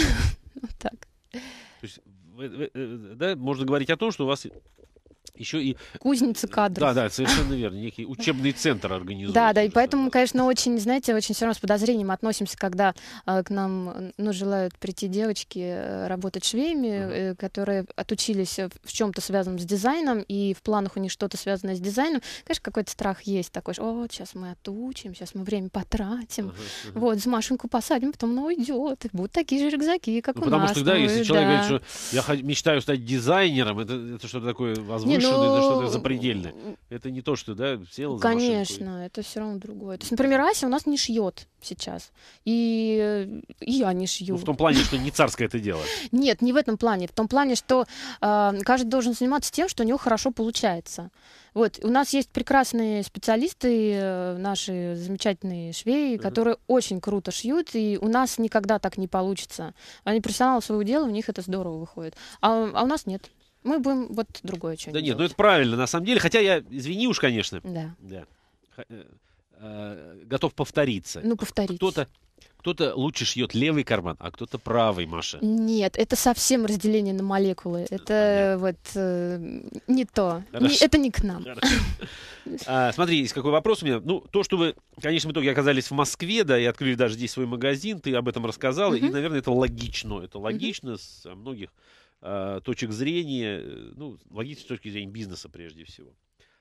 вот так.
То есть Э, да, можно говорить о том, что у вас еще и... Кузница кадров. Да, да, совершенно верно. Некий учебный центр организует. Да,
да, и поэтому, конечно, очень, знаете, очень все равно с подозрением относимся, когда э, к нам, ну, желают прийти девочки э, работать швеями, э, которые отучились в чем-то связанном с дизайном, и в планах у них что-то связанное с дизайном. Конечно, какой-то страх есть такой, что, о, сейчас мы отучим, сейчас мы время потратим, вот, Машеньку посадим, потом она уйдет, и будут такие же рюкзаки, как ну, у нас. Потому что, да, если ну, человек говорит,
что я мечтаю стать дизайнером, это, что-то такое возвышенное. Не, ну, бешеный, ну, это что-то запредельное. Это не то, что, да, сел за Конечно,
это все равно другое. То есть, например, Ася у нас не шьет сейчас. И, и я не шью. Ну, в том плане,
что не царское это дело.
Нет, не в этом плане. В том плане, что э, каждый должен заниматься тем, что у него хорошо получается. Вот, у нас есть прекрасные специалисты, э, наши замечательные швеи, uh-huh. которые очень круто шьют, и у нас никогда так не получится. Они профессионалы своего дела, у них это здорово выходит. А, а у нас нет. Мы будем вот другое что-нибудь Да нет, ну делать. ну это
правильно, на самом деле. Хотя я, извини уж, конечно. Да. да. Э, э, готов повториться. Ну, повторить. Кто-то кто-то лучше шьет левый карман, а кто-то правый, Маша.
Нет, это совсем разделение на молекулы. Э, это Понятно. вот э, не то. Не, это не к нам.
А, смотри, есть какой вопрос у меня. Ну, то, что вы, конечно, в итоге оказались в Москве, да, и открыли даже здесь свой магазин, ты об этом рассказала, и, наверное, это логично. Это логично, с многих Э, точек зрения, э, ну, логической точки зрения бизнеса прежде всего.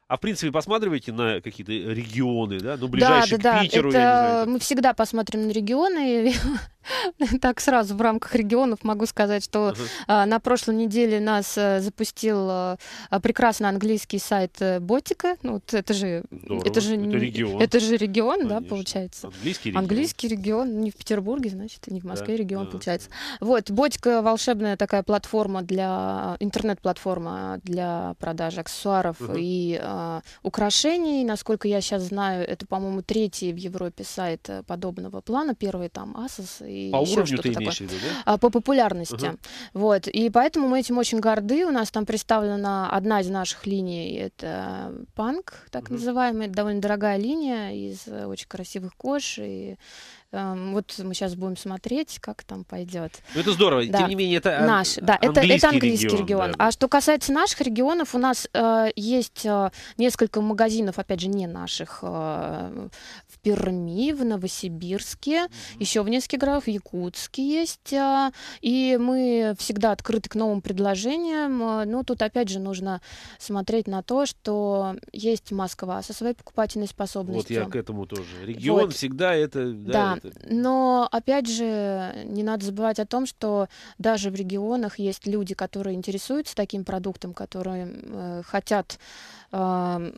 А в принципе, посматриваете на какие-то регионы, да, ну, ближайшие да, да, к Питеру? Да,
это... мы всегда посмотрим на регионы. так сразу в рамках регионов могу сказать, что а, на прошлой неделе нас э, запустил э, прекрасно английский сайт э, Ботика. Ну, вот это же... Это же, это регион. Это же регион, да, получается. Английский регион. Английский регион. Не в Петербурге, значит, не в Москве регион, получается. Вот, Ботика — волшебная такая платформа для... Интернет-платформа для продажи аксессуаров и а, украшений. Насколько я сейчас знаю, это, по-моему, третий в Европе сайт э, подобного плана. Первый там Asos и По еще уровню ты имеешь такое. в виду, да? А, по популярности. Uh-huh. Вот. И поэтому мы этим очень горды. У нас там представлена одна из наших линий. Это панк, так Uh-huh. называемый. Это довольно дорогая линия из э, очень красивых кож и Эм, вот мы сейчас будем смотреть, как там пойдет.
Ну, это здорово. Да. Тем не менее, это наш, ан- да, это, английский это английский регион. регион. Да. А
что касается наших регионов, у нас э, есть э, несколько магазинов, опять же, не наших э, в Перми, в Новосибирске, mm -hmm. еще в нескольких городах, в Якутске есть. А, и мы всегда открыты к новым предложениям. Ну, тут опять же нужно смотреть на то, что есть Москва со своей покупательной способностью. Вот я к
этому тоже. Регион вот. всегда это... Да, да это...
но опять же не надо забывать о том, что даже в регионах есть люди, которые интересуются таким продуктом, которые э, хотят э,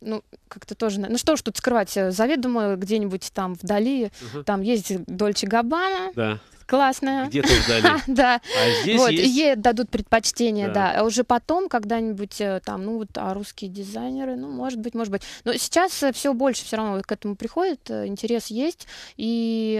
ну, как-то тоже... Ну, что ж тут скрывать, э, заведомо где-нибудь там вдали, угу. там есть Дольче Габана. да. Классная. Где-то вдали. Да. А здесь вот, есть... ей дадут предпочтение, да. да. А уже потом когда-нибудь э, там, ну вот, а русские дизайнеры, ну, может быть, может быть. Но сейчас э, все больше все равно к этому приходит, э, интерес есть. И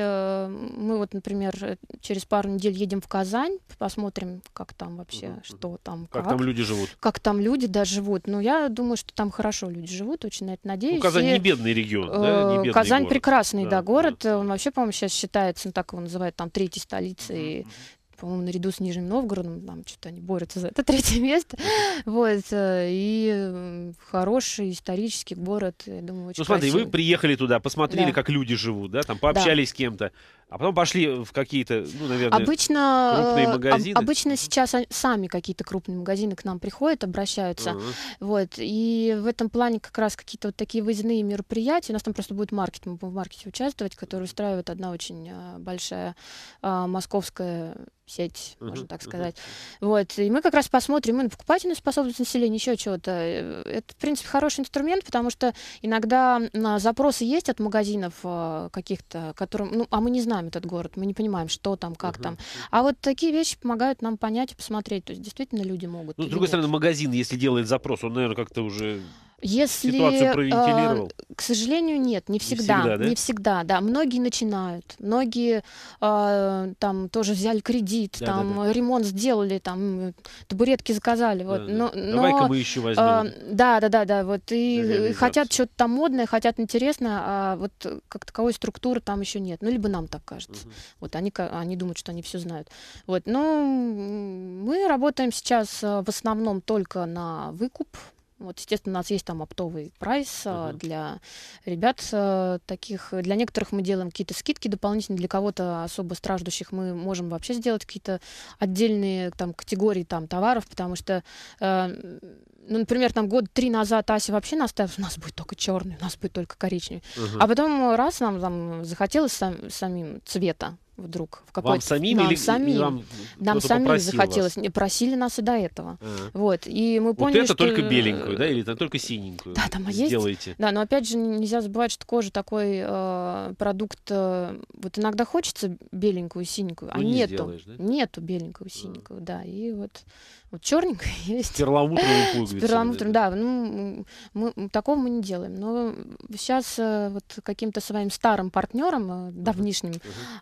мы вот, например, через пару недель едем в Казань, посмотрим, как там вообще, mm что там, как. Как там люди живут. Как там люди, да, живут. Но ну, я думаю, что там хорошо люди живут, очень на это надеюсь. Ну, Казань и... не бедный регион, да? Не бедный Казань город. прекрасный, да, да город. Да. Он вообще, по-моему, сейчас считается, ну, так его называют, там, третий третьей столицей. Mm-hmm по-моему, наряду с Нижним Новгородом, там что-то они борются за это третье место. Вот, э, и хороший исторический город,
я думаю, очень Ну, смотри, красивый. вы приехали туда, посмотрели, да. как люди живут, да, там пообщались да. с кем-то. А потом пошли в какие-то, ну, наверное, обычно, крупные э, магазины. Об,
обычно сейчас сами какие-то крупные магазины к нам приходят, обращаются. Uh-huh. Вот. И в этом плане как раз какие-то вот такие выездные мероприятия. У нас там просто будет маркет, мы будем в маркете участвовать, который устраивает одна очень э, большая а, московская сеть, uh-huh, можно так сказать. Uh-huh. Вот. И мы как раз посмотрим и на покупательную способность населения, еще чего-то. Это, в принципе, хороший инструмент, потому что иногда запросы есть от магазинов каких-то, которым, ну, а мы не знаем, знаем этот город, мы не понимаем, что там, как uh-huh. там. А вот такие вещи помогают нам понять и посмотреть. То есть действительно люди
могут. Ну, с другой стороны, магазин, если делает запрос, он, наверное, как-то уже если, ситуацию а, провентилировал?
к сожалению, нет, не всегда. Не всегда, да? Не всегда, да. Многие начинают, многие э, там тоже взяли кредит, да, там да, да. ремонт сделали, там табуретки заказали. Да, вот. да, но, да. Давай-ка мы еще а, возьмем. Э, да, да, да, да. Вот. И Реализация. хотят что-то там модное, хотят интересное а вот как таковой структуры там еще нет. Ну, либо нам так кажется. Угу. Вот они, они думают, что они все знают. Вот. Но мы работаем сейчас в основном только на выкуп вот, естественно, у нас есть там оптовый прайс uh-huh. для ребят а, таких. Для некоторых мы делаем какие-то скидки дополнительные, для кого-то особо страждущих мы можем вообще сделать какие-то отдельные там категории там товаров, потому что э, ну, например, там год три назад Ася вообще наставила, у нас будет только черный, у нас будет только коричневый. Угу. А потом э, раз нам там захотелось сам, самим цвета вдруг в какой-то... Вам самим нам или самим, вам нам самим захотелось. не Просили нас и до этого. Ага. Вот, и мы поняли, это что... только э,
беленькую, да, или это только синенькую? Да, там есть. Да,
но опять же нельзя забывать, что кожа такой э, продукт... Э, вот иногда хочется беленькую синенькую, а ну, а не нету. Сделаешь, да? Нету беленькую синенькую, а. да. И вот вот черненькая есть.
С перламутровым пуговицами. да.
Ну, мы, такого мы не делаем. Но сейчас э, вот каким-то своим старым партнером, э, давнишним,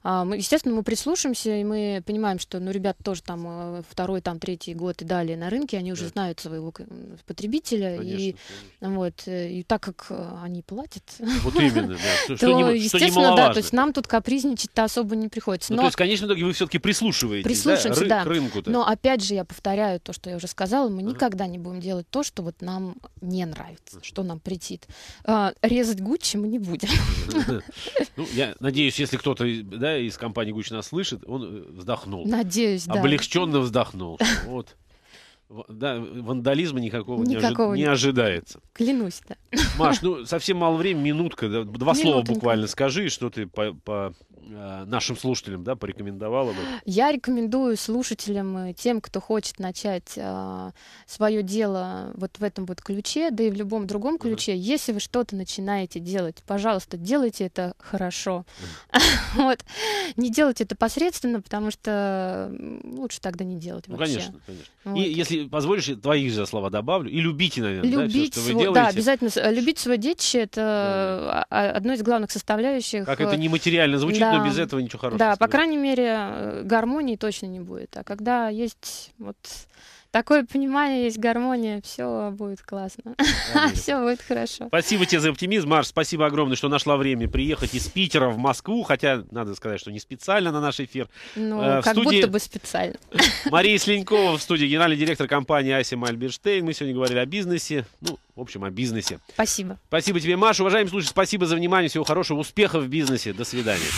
uh-huh. мы, естественно, мы прислушаемся, и мы понимаем, что, ну, ребят тоже там э, второй, там, третий год и далее на рынке, они уже знают своего потребителя. и, Вот, и так как они платят... Вот именно, да. то, естественно, да, то есть нам тут капризничать-то особо не приходится. Ну, то есть,
конечно, вы все-таки прислушиваетесь, да? Прислушиваемся, да. К рынку Но,
опять же, я повторяю, подтверждаю то, что я уже сказала, мы никогда не будем делать то, что вот нам не нравится, что нам претит. А, резать Гуччи мы не будем.
Ну, я надеюсь, если кто-то да, из компании Гуччи нас слышит, он э, вздохнул. Надеюсь, да. Облегченно вздохнул. Вот. Да, вандализма никакого, никакого не, ожи- не ожидается. Клянусь, да. Маш, ну совсем мало времени, минутка, да, два Минутенько. слова буквально скажи, что ты по, по Э, нашим слушателям, да, порекомендовала бы?
Я рекомендую слушателям и тем, кто хочет начать э, свое дело вот в этом вот ключе, да и в любом другом ключе. Uh-huh. Если вы что-то начинаете делать, пожалуйста, делайте это хорошо. Uh-huh. вот. Не делайте это посредственно, потому что лучше тогда не делать ну, вообще. конечно, конечно. Вот. И если
позволишь, твои же слова добавлю. И любите, наверное, любить да, все, что вы делаете. Да, обязательно.
Э, любить свое детище — это uh-huh. одно из главных составляющих. Как это э, нематериально звучит, да, но без этого ничего хорошего. Да, по крайней мере, э, гармонии точно не будет. А когда есть вот такое понимание, есть гармония, все будет классно. все будет хорошо.
Спасибо тебе за оптимизм, Маш. Спасибо огромное, что нашла время приехать из Питера в Москву. Хотя, надо сказать, что не специально на наш эфир. Ну, э, как будто
бы специально.
Мария Слинькова в студии, генеральный директор компании Айси Мальберштейн. Мы сегодня говорили о бизнесе. Ну, в общем, о бизнесе. Спасибо. Спасибо тебе, Маша. Уважаемые слушатели, спасибо за внимание. Всего хорошего, успехов в бизнесе. До свидания.